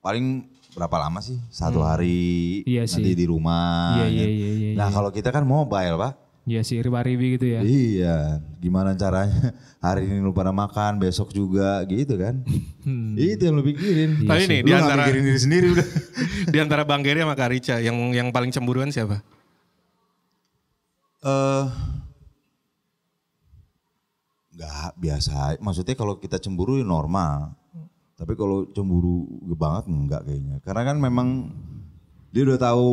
paling berapa lama sih? Satu hmm. hari iya nanti di rumah. Iya, iya, kan. iya, iya, nah iya. kalau kita kan mobile pak, Iya sih, riba-ribi gitu ya. Iya, gimana caranya hari ini lu pada makan, besok juga gitu kan. Hmm. Itu yang lu pikirin. Iya Tapi nih, lu di antara diri sendiri udah. di antara Bang Gary sama Kak Rica, yang yang paling cemburuan siapa? Eh uh, Enggak, biasa. Maksudnya kalau kita cemburu ya normal. Tapi kalau cemburu banget enggak kayaknya. Karena kan memang dia udah tahu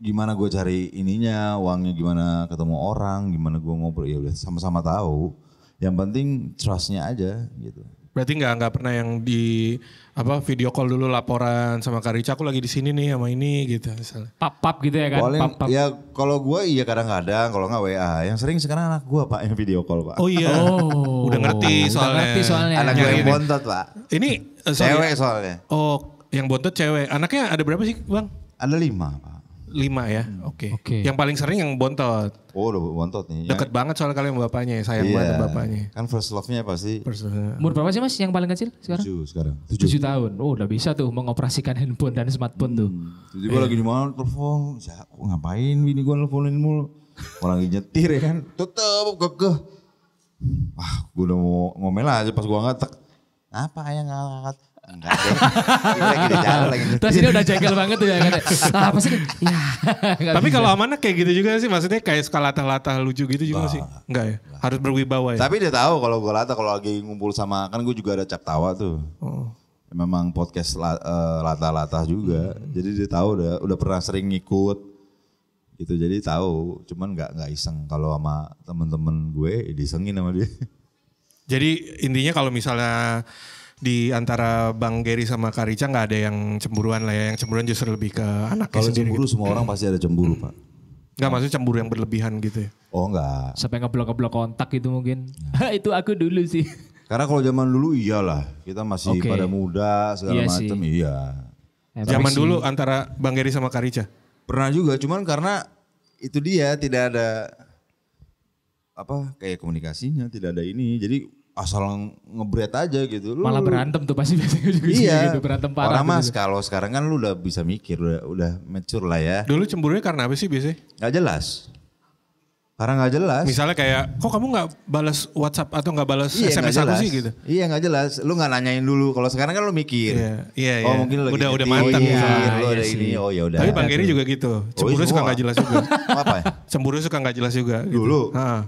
gimana gue cari ininya, uangnya gimana ketemu orang, gimana gue ngobrol ya udah sama-sama tahu. Yang penting trustnya aja gitu. Berarti nggak nggak pernah yang di apa video call dulu laporan sama Kak aku lagi di sini nih sama ini gitu misalnya. Pap pap gitu ya kan. Paling, pap, pap. Ya kalau gue iya kadang-kadang kalau nggak WA. Yang sering sekarang anak gue pak yang video call pak. Oh iya. Oh. Udah ngerti soalnya. Udah ngerti soalnya. Anak gue iya, yang iya. bontot pak. Ini uh, cewek soalnya. Oh yang bontot cewek. Anaknya ada berapa sih bang? Ada lima pak. Lima ya, hmm. oke. Okay. Okay. Yang paling sering yang bontot. Oh, bontot nih. Deket yang... banget soal kalian bapaknya, ya, sayang yeah. banget bapaknya. Kan first love-nya pasti. First love Umur berapa sih mas yang paling kecil sekarang? Tujuh sekarang. Tujuh, Tujuh tahun. Oh, udah bisa tuh mengoperasikan handphone dan smartphone hmm. tuh. Jadi gue eh. lagi di mana telepon, ya, ngapain bini gue nelfonin mulu. Orang lagi nyetir ya kan, tetep kekeh. Wah, gue udah mau ngomel aja pas gue ngangkat. Apa ayah ngangkat? Enggak Terus ini udah jengkel banget tuh ya kan. Nah, apa sih? Ya. Tapi kalau amanah kayak gitu juga sih. Maksudnya kayak suka latah-latah lucu gitu juga sih. Enggak ya. Harus berwibawa ya. Tapi dia tahu kalau gue latah kalau lagi ngumpul sama kan gue juga ada cap tawa tuh. Oh. Memang podcast eh, latah-latah juga. Hmm. Jadi dia tahu udah udah pernah sering ngikut gitu jadi tahu cuman nggak nggak iseng kalau sama temen-temen gue ya disengin sama dia jadi intinya kalau misalnya di antara Bang Gary sama Karica nggak ada yang cemburuan lah ya. Yang cemburuan justru lebih ke anak Kalau cemburu gitu. semua orang pasti ada cemburu hmm. pak. Enggak maksudnya cemburu yang berlebihan gitu ya? Oh enggak. Sampai ngeblok-ngeblok kontak gitu mungkin. Iya. itu aku dulu sih. Karena kalau zaman dulu iyalah. Kita masih okay. pada muda segala iya macam iya. Eh, zaman dulu antara Bang Gary sama Karica? Pernah juga cuman karena itu dia tidak ada apa kayak komunikasinya tidak ada ini. Jadi asal ngebret aja gitu lu malah berantem tuh pasti biasanya juga iya. gitu berantem parah orang mas gitu. kalau sekarang kan lu udah bisa mikir udah udah mature lah ya dulu cemburunya karena apa sih biasanya Gak jelas karena nggak jelas. Misalnya kayak, kok kamu nggak balas WhatsApp atau nggak balas iya, SMS aku sih gitu? Iya nggak jelas. Lu nggak nanyain dulu. Kalau sekarang kan lu mikir. Iya, iya. Yeah, Oh iya. mungkin lagi udah udah mantap. Oh, iya, iya, ada ini. Oh ya udah. Tapi Bang Geri juga gitu. Oh, iya, Cemburu oh, suka nggak jelas juga. Apa ya? Cemburu suka nggak jelas juga. Gitu. Dulu.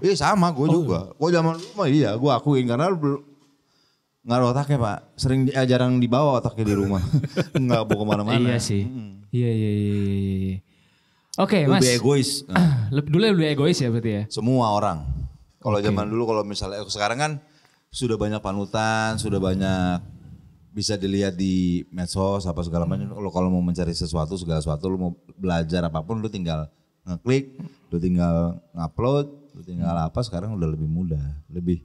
Iya eh, sama gue oh. juga. Gue zaman dulu mah iya gue akuin karena nggak ada otaknya pak. Sering eh, jarang dibawa otaknya di rumah. nggak mau kemana-mana. Iya sih. Hmm. Iya iya iya. iya Oke, okay, Mas. Lebih egois. Lebih Dulu lebih egois ya berarti ya? Semua orang. Kalau okay. zaman dulu kalau misalnya sekarang kan sudah banyak panutan, sudah banyak bisa dilihat di medsos apa segala macam. Kalau kalau mau mencari sesuatu segala sesuatu lu mau belajar apapun lu tinggal ngeklik, lu tinggal ngupload, lu tinggal apa sekarang udah lebih mudah, lebih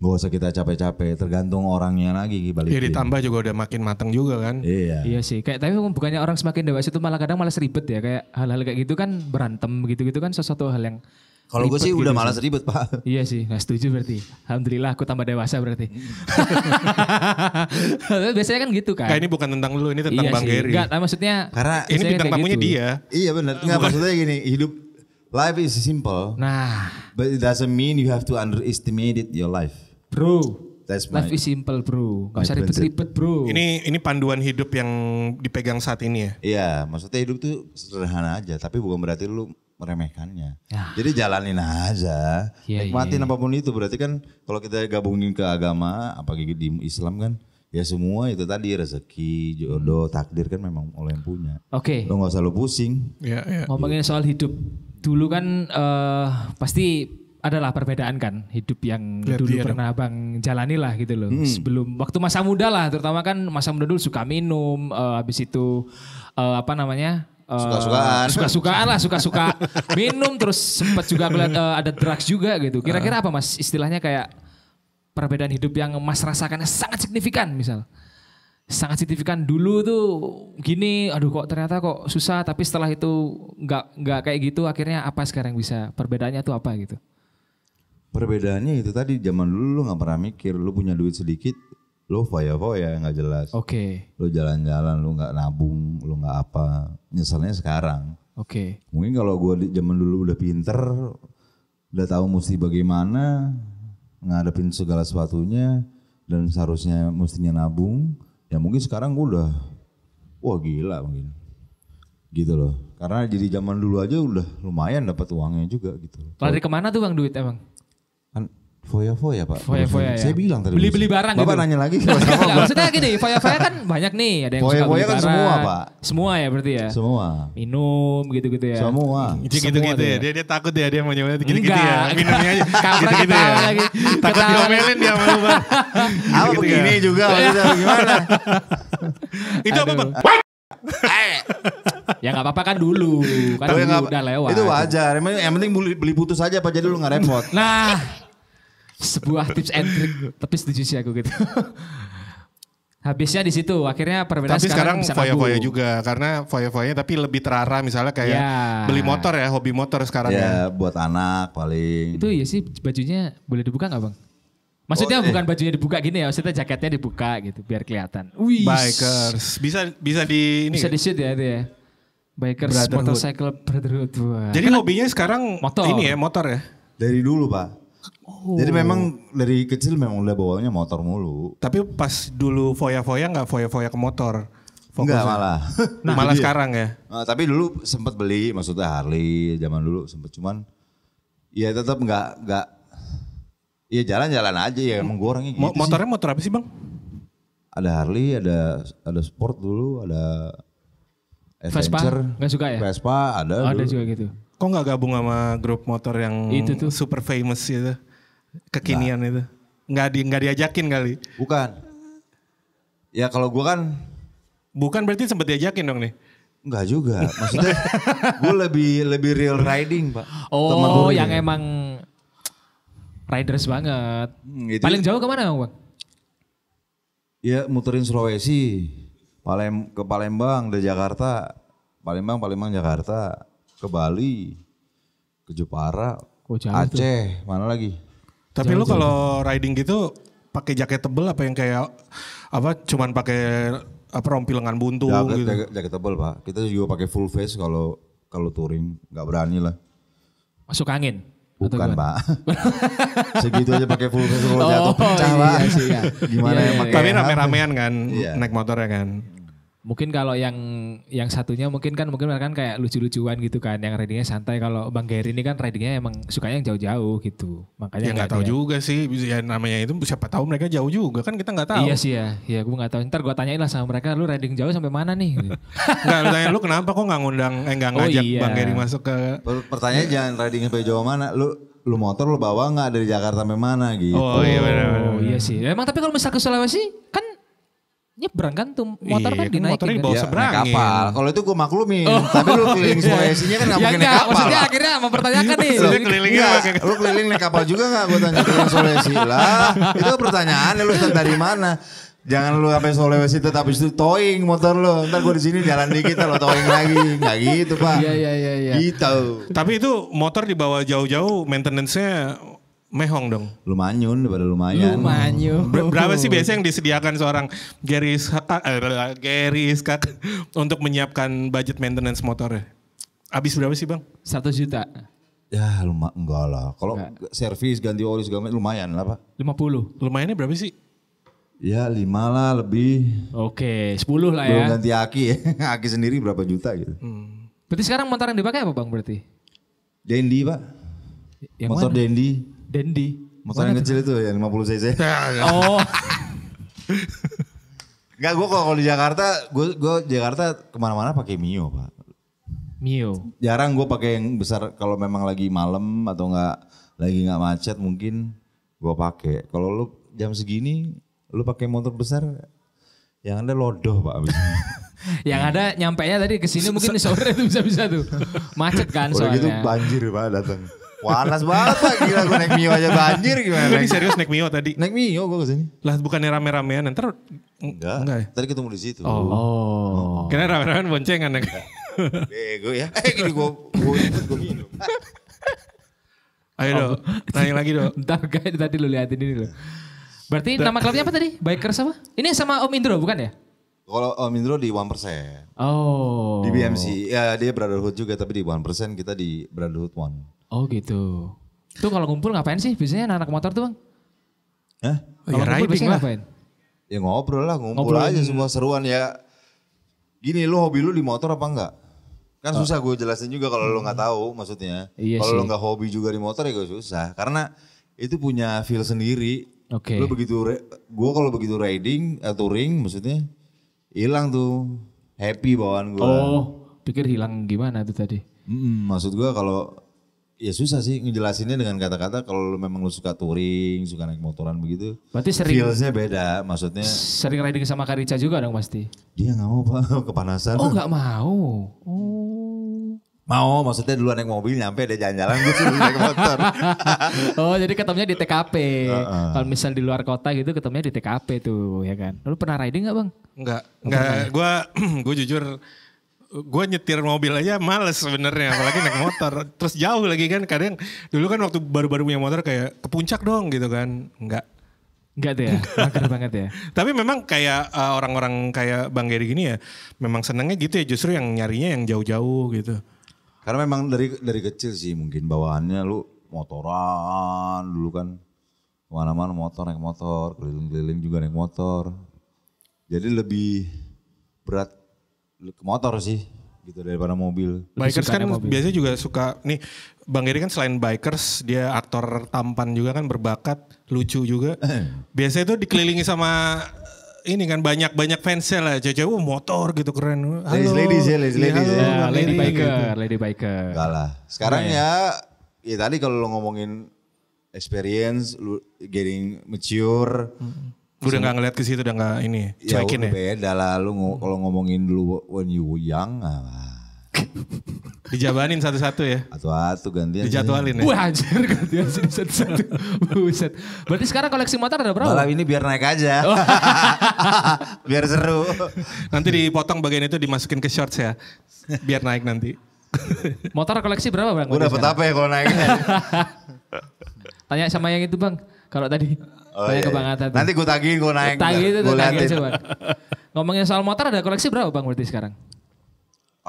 Gak usah kita capek-capek, tergantung orangnya lagi balik. Iya ditambah juga udah makin mateng juga kan. Iya. Iya sih, kayak tapi bukannya orang semakin dewasa itu malah kadang malah ribet ya kayak hal-hal kayak gitu kan berantem gitu-gitu kan sesuatu hal yang kalau gue sih gitu udah malas ribet pak. Iya sih, nggak setuju berarti. Alhamdulillah aku tambah dewasa berarti. Biasanya kan gitu kan. Kayak ini bukan tentang lu, ini tentang iya Bang Gary. Enggak, maksudnya. Karena ini tentang tamunya gitu. dia. Iya benar. Enggak maksudnya gini, hidup life is simple. Nah. But it doesn't mean you have to underestimate your life. Bro. That's my Life is simple bro, gak usah ribet-ribet bro. Ini ini panduan hidup yang dipegang saat ini ya? Iya, maksudnya hidup tuh sederhana aja, tapi bukan berarti lu meremehkannya. Ah. Jadi jalanin aja, yeah, iya, nikmatin yeah. apapun itu. Berarti kan kalau kita gabungin ke agama, apalagi di Islam kan, ya semua itu tadi rezeki, jodoh, takdir kan memang oleh yang punya. Oke. Okay. Lo nggak usah lo pusing. Yeah, yeah. Ngomongin soal hidup, dulu kan uh, pasti adalah perbedaan kan hidup yang ya, dulu iya pernah dong. abang jalani lah gitu loh hmm. sebelum waktu masa muda lah terutama kan masa muda dulu suka minum uh, habis itu uh, apa namanya uh, suka-sukaan suka-sukaan lah suka-suka minum terus sempat juga ngeliat uh, ada drugs juga gitu ah. kira-kira apa mas istilahnya kayak perbedaan hidup yang mas rasakannya sangat signifikan misal sangat signifikan dulu tuh gini aduh kok ternyata kok susah tapi setelah itu nggak nggak kayak gitu akhirnya apa sekarang bisa perbedaannya tuh apa gitu Perbedaannya itu tadi zaman dulu lu nggak pernah mikir, lu punya duit sedikit, lu foya foya nggak jelas. Oke. Okay. Lu jalan-jalan, lu nggak nabung, lu nggak apa. Nyeselnya sekarang. Oke. Okay. Mungkin kalau gua di zaman dulu udah pinter, udah tahu mesti bagaimana ngadepin segala sesuatunya dan seharusnya mestinya nabung. Ya mungkin sekarang gua udah wah gila mungkin. Gitu loh. Karena jadi zaman dulu aja udah lumayan dapat uangnya juga gitu. Lari kemana tuh bang duit emang? Foya-foya pak. Foya-foya ya. Saya ya. bilang tadi. Beli-beli barang Bapak gitu. nanya lagi. Sama, maksudnya gini, foya-foya kan banyak nih. Ada yang foya -foya kan barang. semua pak. Semua ya berarti ya? Semua. Minum gitu-gitu ya. Semua. Gitu-gitu gitu ya. Dia, dia takut ya dia mau nyoba gitu-gitu ya. Minumnya aja. gitu-gitu ya. Lagi. Takut diomelin dia mau lupa. Apa begini juga gimana? Itu apa bang? ya gak apa-apa kan dulu kan dulu udah lewat itu wajar emang yang penting beli, putus aja apa jadi lu gak repot nah sebuah tips and trick tapi setuju sih aku gitu habisnya di situ akhirnya perbedaan tapi sekarang, sekarang foya-foya juga karena foya foya tapi lebih terarah misalnya kayak yeah. beli motor ya hobi motor sekarang yeah, ya buat anak paling itu ya sih bajunya boleh dibuka nggak bang Maksudnya oh, bukan eh. bajunya dibuka gini ya, maksudnya jaketnya dibuka gitu biar kelihatan. Wih. Bikers. Bisa bisa di ini. Bisa di shoot ya itu ya. Bikers brotherhood. motorcycle brotherhood. Wah. Jadi Karena hobinya sekarang motor. ini ya, motor ya. Dari dulu, Pak. Jadi memang oh. dari kecil memang udah bawanya motor mulu. Tapi pas dulu foya-foya nggak foya-foya ke motor. Fokus Enggak malah. nah, malah iya. sekarang ya. Eh, tapi dulu sempat beli maksudnya Harley zaman dulu sempat cuman ya tetap nggak nggak Iya jalan-jalan aja ya emang gue orangnya gitu. motornya sih. motor apa sih bang? Ada Harley, ada ada sport dulu, ada Adventure, Vespa, gak suka ya? Vespa ada. Oh, ada juga gitu. Kok nggak gabung sama grup motor yang itu tuh. super famous itu? Kekinian nah. itu. Nggak di nggak diajakin kali. Bukan. Ya kalau gue kan bukan berarti sempat diajakin dong nih. Enggak juga. Maksudnya gue lebih lebih real riding, Pak. Oh, Teman -teman yang emang riders banget. Hmm, gitu. Paling jauh kemana, Bang? Ya muterin Sulawesi, Palem ke Palembang, dari Jakarta, Palembang, Palembang, Jakarta, ke Bali, ke Jepara, oh, Aceh, itu. mana lagi? Tapi jangan lu kalau riding gitu pakai jaket tebel apa yang kayak apa cuman pakai apa rompi lengan buntung jaket, gitu. Jaket, jaket tebel, Pak. Kita juga pakai full face kalau kalau touring, nggak berani lah. Masuk angin. Bukan, Pak. Segitu aja pakai full face kalau oh, jatuh pecah, iya Pak. Iya, iya. Gimana iya, iya, iya, Tapi rame-ramean kan iya. naik ya kan. Mungkin kalau yang yang satunya mungkin kan mungkin kan kayak lucu-lucuan gitu kan. Yang ridingnya santai kalau Bang Gary ini kan ridingnya emang sukanya yang jauh-jauh gitu. Makanya ya nggak tahu juga sih ya namanya itu siapa tahu mereka jauh juga kan kita nggak tahu. Iya sih ya. ya gue nggak tahu. Ntar gue tanyain lah sama mereka lu riding jauh sampai mana nih? lu tanya lu kenapa kok nggak ngundang eh nggak oh, ngajak oh, iya. Bang Gary masuk ke Pertanyaan iya. jangan riding sampai jauh mana. Lu lu motor lu bawa nggak dari Jakarta sampai mana gitu. Oh iya benar. Oh, iya sih. Emang tapi kalau misal ke Sulawesi kan nyebrang kan tuh iya, motor kan kan kan? iya, kan dinaikin motornya kan? dibawa ya, seberang kapal kalau itu gue maklumi. oh. tapi lu keliling solusinya iya. isinya kan gak ya mungkin naik kapal maksudnya akhirnya mempertanyakan nih lu keliling lu keliling naik kapal juga gak gue tanya keliling Sulawesi lah itu pertanyaan lu dari mana Jangan lu sampai Sulawesi tapi itu towing motor lu. Ntar gue di sini jalan dikit lo towing lagi. Enggak gitu, Pak. Iya, iya, iya, iya. Gitu. Tapi itu motor dibawa jauh-jauh maintenance-nya Mehong dong. Lumanyun daripada lumayan. Lumanyun. Ber berapa sih biasanya yang disediakan seorang Geris uh, Geris Kak untuk menyiapkan budget maintenance motornya? Habis berapa sih, Bang? 100 juta. Ya, lumayan enggak lah. Kalau servis ganti oli segala macam lumayan lah, Pak. 50. Lumayannya berapa sih? Ya lima lah lebih. Oke, okay, 10 lah ya. Belum ganti aki ya. aki sendiri berapa juta gitu. Hmm. Berarti sekarang motor yang dipakai apa bang berarti? Dendi pak. Yang motor mana? Dendi. Dendi. Motor yang kecil itu ya 50 ya. cc. oh. Enggak gue kalau di Jakarta, gue gue Jakarta kemana-mana pakai Mio pak. Mio. Jarang gue pakai yang besar kalau memang lagi malam atau nggak lagi nggak macet mungkin gue pakai. Kalau lu jam segini lu pakai motor besar yang ada lodoh pak. yang ada nyampe nya tadi ke sini mungkin sore itu bisa-bisa tuh. Macet kan gitu soalnya. Udah gitu banjir pak datang. Panas banget pak, gila gue naik Mio aja banjir gimana. Lu serius naik Mio tadi? Naik Mio gue kesini. Lah bukannya rame-ramean, ntar Enggak, enggak ya? Tadi ketemu di situ. Oh. oh. Karena rame-ramean boncengan ya. Bego ya. Eh gini gue gue ikut gue minum. Ayo dong, tanya lagi dong. Entar guys tadi lu liatin ini loh. Berarti nama klubnya apa tadi? Bikers apa? Ini sama Om Indro bukan ya? Kalau Om eh, Indro di One Persen. Oh. Di BMC. Ya dia Brotherhood juga tapi di One Persen kita di Brotherhood One. Oh gitu. Tuh kalau ngumpul ngapain sih? Biasanya anak, -anak motor tuh bang? Hah? ya, ngumpul biasanya ngapain? Ya ngobrol lah, ngumpul ngobrol aja semua seruan ya. Gini lu hobi lu di motor apa enggak? Kan oh. susah gue jelasin juga kalau hmm. lu nggak tahu maksudnya. Iya kalau lu nggak hobi juga di motor ya gue susah. Karena itu punya feel sendiri. Oke. Okay. Lu begitu, gue kalau begitu riding, uh, touring maksudnya hilang tuh happy bawaan gue. Oh, pikir hilang gimana tuh tadi? Mm -mm, maksud gue kalau ya susah sih ngejelasinnya dengan kata-kata kalau memang lu suka touring, suka naik motoran begitu. Berarti sering feelsnya beda, maksudnya. Sering riding sama Karica juga dong pasti. Dia nggak mau pak, kepanasan. Oh nggak mau. Oh. Mau, maksudnya duluan naik mobil nyampe dia jalan-jalan gue suruh naik motor. oh, jadi ketemunya di TKP. Uh -uh. Kalau misal di luar kota gitu ketemunya di TKP tuh, ya kan. Lu pernah riding gak Bang? Enggak. Enggak, gue gue jujur gue nyetir mobil aja males sebenarnya apalagi naik motor terus jauh lagi kan kadang dulu kan waktu baru-baru punya motor kayak ke puncak dong gitu kan enggak Enggak tuh ya, mager banget ya. Tapi memang kayak eh, orang-orang uh, kayak Bang Gary gini ya, memang senangnya gitu ya justru yang nyarinya yang jauh-jauh gitu. Karena memang dari dari kecil sih mungkin bawaannya lu motoran dulu kan kemana-mana motor naik motor keliling-keliling juga naik motor. Jadi lebih berat ke motor sih gitu daripada mobil. Bikers kan mobil. biasanya juga suka nih Bang Giri kan selain bikers dia aktor tampan juga kan berbakat lucu juga. biasanya itu dikelilingi sama ini kan banyak banyak fansnya lah cewek-cewek oh, motor gitu keren. Oh, halo. Ladies ladies ya, ladies, iya, ladies, ya, halo, ya, lady, lady biker, lady biker. Enggak lah. Sekarang nah, ya ya tadi kalau lo ngomongin experience, lu getting mature. Hmm. udah nggak ngeliat ke situ, udah nggak ini ya, cuekin ya. Udah ya? beda lah lu kalau ngomongin dulu when you young, nah, Dijabanin satu-satu ya? Satu-satu gantian. Dijadwalin ya? Wah anjir gantian satu-satu. Buset. Berarti sekarang koleksi motor ada berapa? Malam ini biar naik aja. Oh. biar seru. Nanti dipotong bagian itu dimasukin ke shorts ya. Biar naik nanti. motor koleksi berapa bang? Udah dapat apa ya kalau naik? Tanya sama yang itu bang. Kalau tadi. Oh, Tanya iya. ke iya. Bang Atta. Tuh. Nanti gue tagihin gue naik. Tagihin itu tagihin coba. Ngomongin soal motor ada koleksi berapa bang berarti sekarang?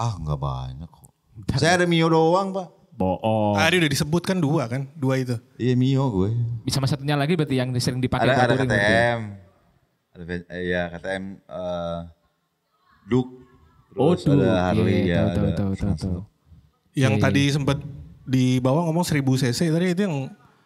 Ah nggak banyak kok. Dan Saya ada Mio doang pak. Bohong. Tadi ah, udah disebut kan dua kan, dua itu. Iya Mio gue. Sama satunya lagi berarti yang sering dipakai. Ada, ada KTM. Ada eh, iya KTM uh, eh, Duke. oh, Duke. ada Harley iya, yeah, ya. Tahu, ada tahu, tahu, tahu. Yang yeah. tadi iya. sempat di bawah ngomong 1000 cc tadi itu yang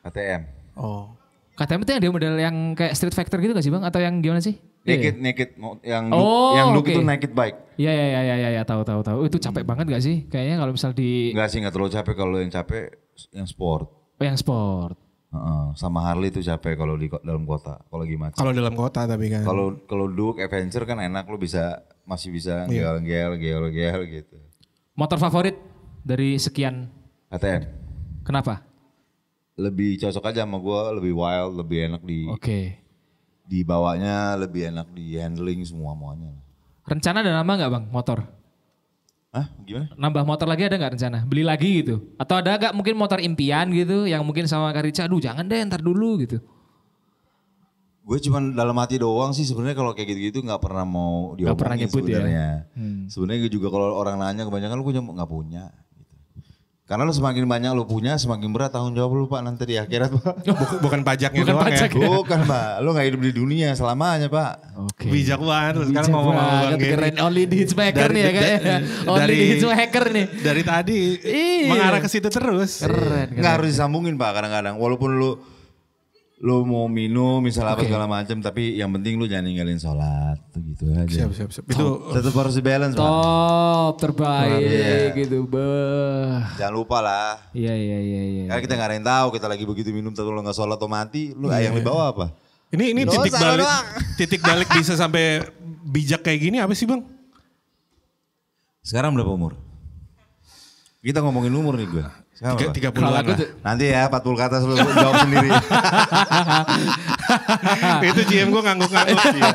KTM. Oh. KTM itu yang dia model yang kayak Street factor gitu gak sih bang? Atau yang gimana sih? Iya, naked, yeah. naked, yang oh, yang look okay. itu naked bike. Iya iya iya iya ya, tahu tahu tahu. Itu capek hmm. banget gak sih? Kayaknya kalau misal di Gak sih, gak terlalu capek kalau yang capek yang sport. Oh, yang sport. Uh, sama Harley itu capek kalau di dalam kota, kalau lagi macet. Kalau dalam kota tapi kan. Kalau kalau Duke Adventure kan enak lu bisa masih bisa yeah. gel gel gel gitu. Motor favorit dari sekian? KTM. Kenapa? lebih cocok aja sama gue lebih wild lebih enak di oke okay. dibawanya lebih enak di handling semua semuanya rencana ada nama nggak bang motor Ah, gimana? Nambah motor lagi ada nggak rencana? Beli lagi gitu? Atau ada nggak mungkin motor impian gitu yang mungkin sama Karica, aduh jangan deh ntar dulu gitu. Gue cuman dalam hati doang sih sebenarnya kalau kayak gitu-gitu nggak pernah mau diomongin ya? sebenarnya. Ya? Hmm. Sebenarnya gue juga kalau orang nanya kebanyakan lu punya nggak punya. Karena lo semakin banyak lo punya, semakin berat tahun jawab lu pak nanti di akhirat pak. Bukan, bukan pajaknya bukan doang ya? pajak ya? ya? Bukan pak, lu gak hidup di dunia selamanya pak. Oke. Okay. Bijak banget Bijak sekarang ngomong ngomong Keren, only the hitmaker nih ya kan Only dari, the hitmaker nih. Dari tadi Iyi. mengarah ke situ terus. Keren, keren. Gak harus disambungin pak kadang-kadang. Walaupun lu lu mau minum misalnya okay. apa segala macam tapi yang penting lu jangan ninggalin sholat gitu aja siap siap siap itu tetap harus balance top terbaik yeah. gitu be. jangan lupa lah iya iya iya iya karena kita nggak ada yang tahu kita lagi begitu minum tapi lu nggak sholat atau mati lu yeah. ayam dibawa apa ini ini Dosa titik balik doang. titik balik bisa sampai bijak kayak gini apa sih bang sekarang berapa umur kita ngomongin umur nih gue. Tiga, tiga puluh lah. Nanti ya empat puluh kata lu jawab sendiri. itu GM gue ngangguk-ngangguk. ya.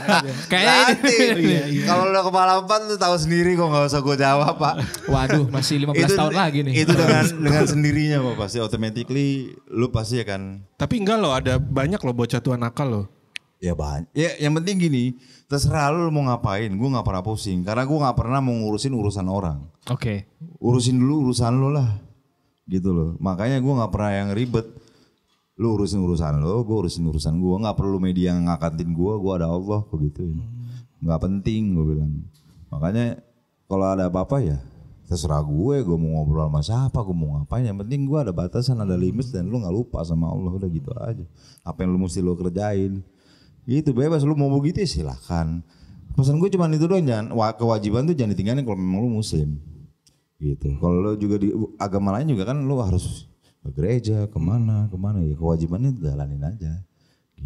Kayaknya ini iya, iya. kalau lo kepala empat tuh tahu sendiri kok nggak usah gue jawab pak. Waduh masih lima itu, tahun lagi nih. Itu dengan dengan sendirinya pak pasti automatically lu pasti akan. Tapi enggak lo ada banyak lo bocah tua nakal lo. Ya banyak. Ya yang penting gini, terserah lu mau ngapain, gue nggak pernah pusing karena gue nggak pernah mau ngurusin urusan orang. Oke. Okay. Urusin dulu urusan lo lah, gitu loh. Makanya gue nggak pernah yang ribet. Lu urusin urusan lo, gue urusin urusan gue. Nggak perlu media yang ngakatin gue, gue ada Allah begitu. Hmm. Nggak hmm. penting gue bilang. Makanya kalau ada apa-apa ya terserah gue, gue mau ngobrol sama siapa, gue mau ngapain. Yang penting gue ada batasan, ada limit dan lu nggak lupa sama Allah udah gitu aja. Apa yang lu mesti lo kerjain itu bebas lu mau begitu ya silakan. Pesan gue cuma itu doang jangan kewajiban tuh jangan ditinggalin kalau memang lu muslim. Gitu. Kalau lu juga di agama lain juga kan lu harus ke gereja, kemana, kemana ya kewajibannya jalanin aja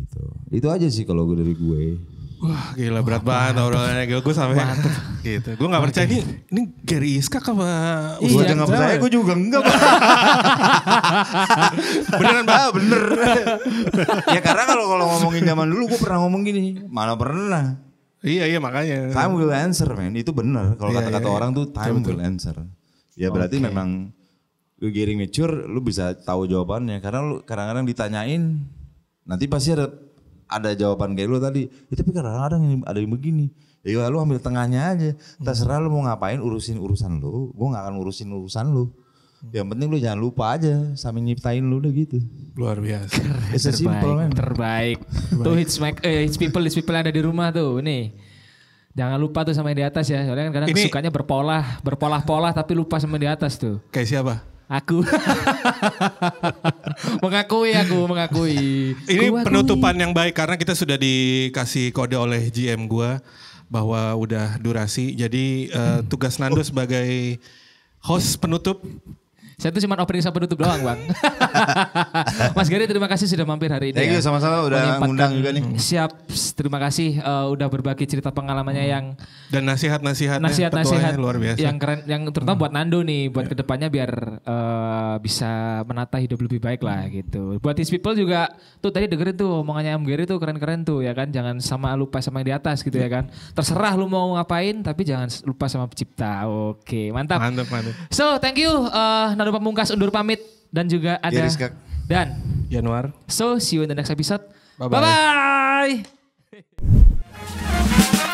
gitu itu aja sih kalau gue dari gue Wah gila berat Wah, banget orangnya gue gue sampai gitu. Gue gak percaya ini ini Gary Iska apa Gue udah gak percaya gue juga enggak Beneran banget, bener. ya karena kalau kalau ngomongin zaman dulu gue pernah ngomong gini mana pernah. Iya iya makanya. Time will answer man itu bener kalau iya, kata-kata iya, iya. orang tuh time betul. will answer. Ya berarti memang lu giring mature lu bisa tahu jawabannya karena lu kadang-kadang ditanyain Nanti pasti ada ada jawaban kayak lu tadi. Ya, tapi kadang-kadang ada yang begini. Ya, ya lu ambil tengahnya aja. Terserah lu mau ngapain urusin urusan lu. Gue nggak akan urusin urusan lu. Yang penting lu jangan lupa aja sambil nyiptain lu udah gitu. Luar biasa. It's terbaik, simple, terbaik. terbaik. Tuh hits, make, eh, hits people, hits people yang ada di rumah tuh. Nih. Jangan lupa tuh sama yang di atas ya. Soalnya kan kadang Ini... sukanya berpola, berpolah-polah tapi lupa sama yang di atas tuh. Kayak siapa? Aku mengakui, aku mengakui. Ini penutupan yang baik karena kita sudah dikasih kode oleh GM gua bahwa udah durasi. Jadi uh, tugas Nando sebagai host penutup saya tuh cuma opening sama penutup doang, Bang. Mas Gary terima kasih sudah mampir hari ini. Thank you ya. sama-sama udah ngundang juga nih. Siap, terima kasih uh, udah berbagi cerita pengalamannya hmm. yang dan nasihat-nasihat ya, nasihat-nasihat luar biasa. Yang keren yang terutama hmm. buat Nando nih, buat yeah. kedepannya biar uh, bisa menata hidup lebih baik lah hmm. gitu. Buat his people juga tuh tadi dengerin tuh omongannya Om Gary tuh keren-keren tuh ya kan. Jangan sama lupa sama yang di atas gitu yeah. ya iya. kan. Terserah lu mau ngapain tapi jangan lupa sama pencipta. Oke, mantap. Mantap, mantap. So, thank you uh, Pandu Pamungkas undur pamit dan juga iya, ada Rizka. dan Januar. So see you in the next episode. Bye bye. bye, -bye.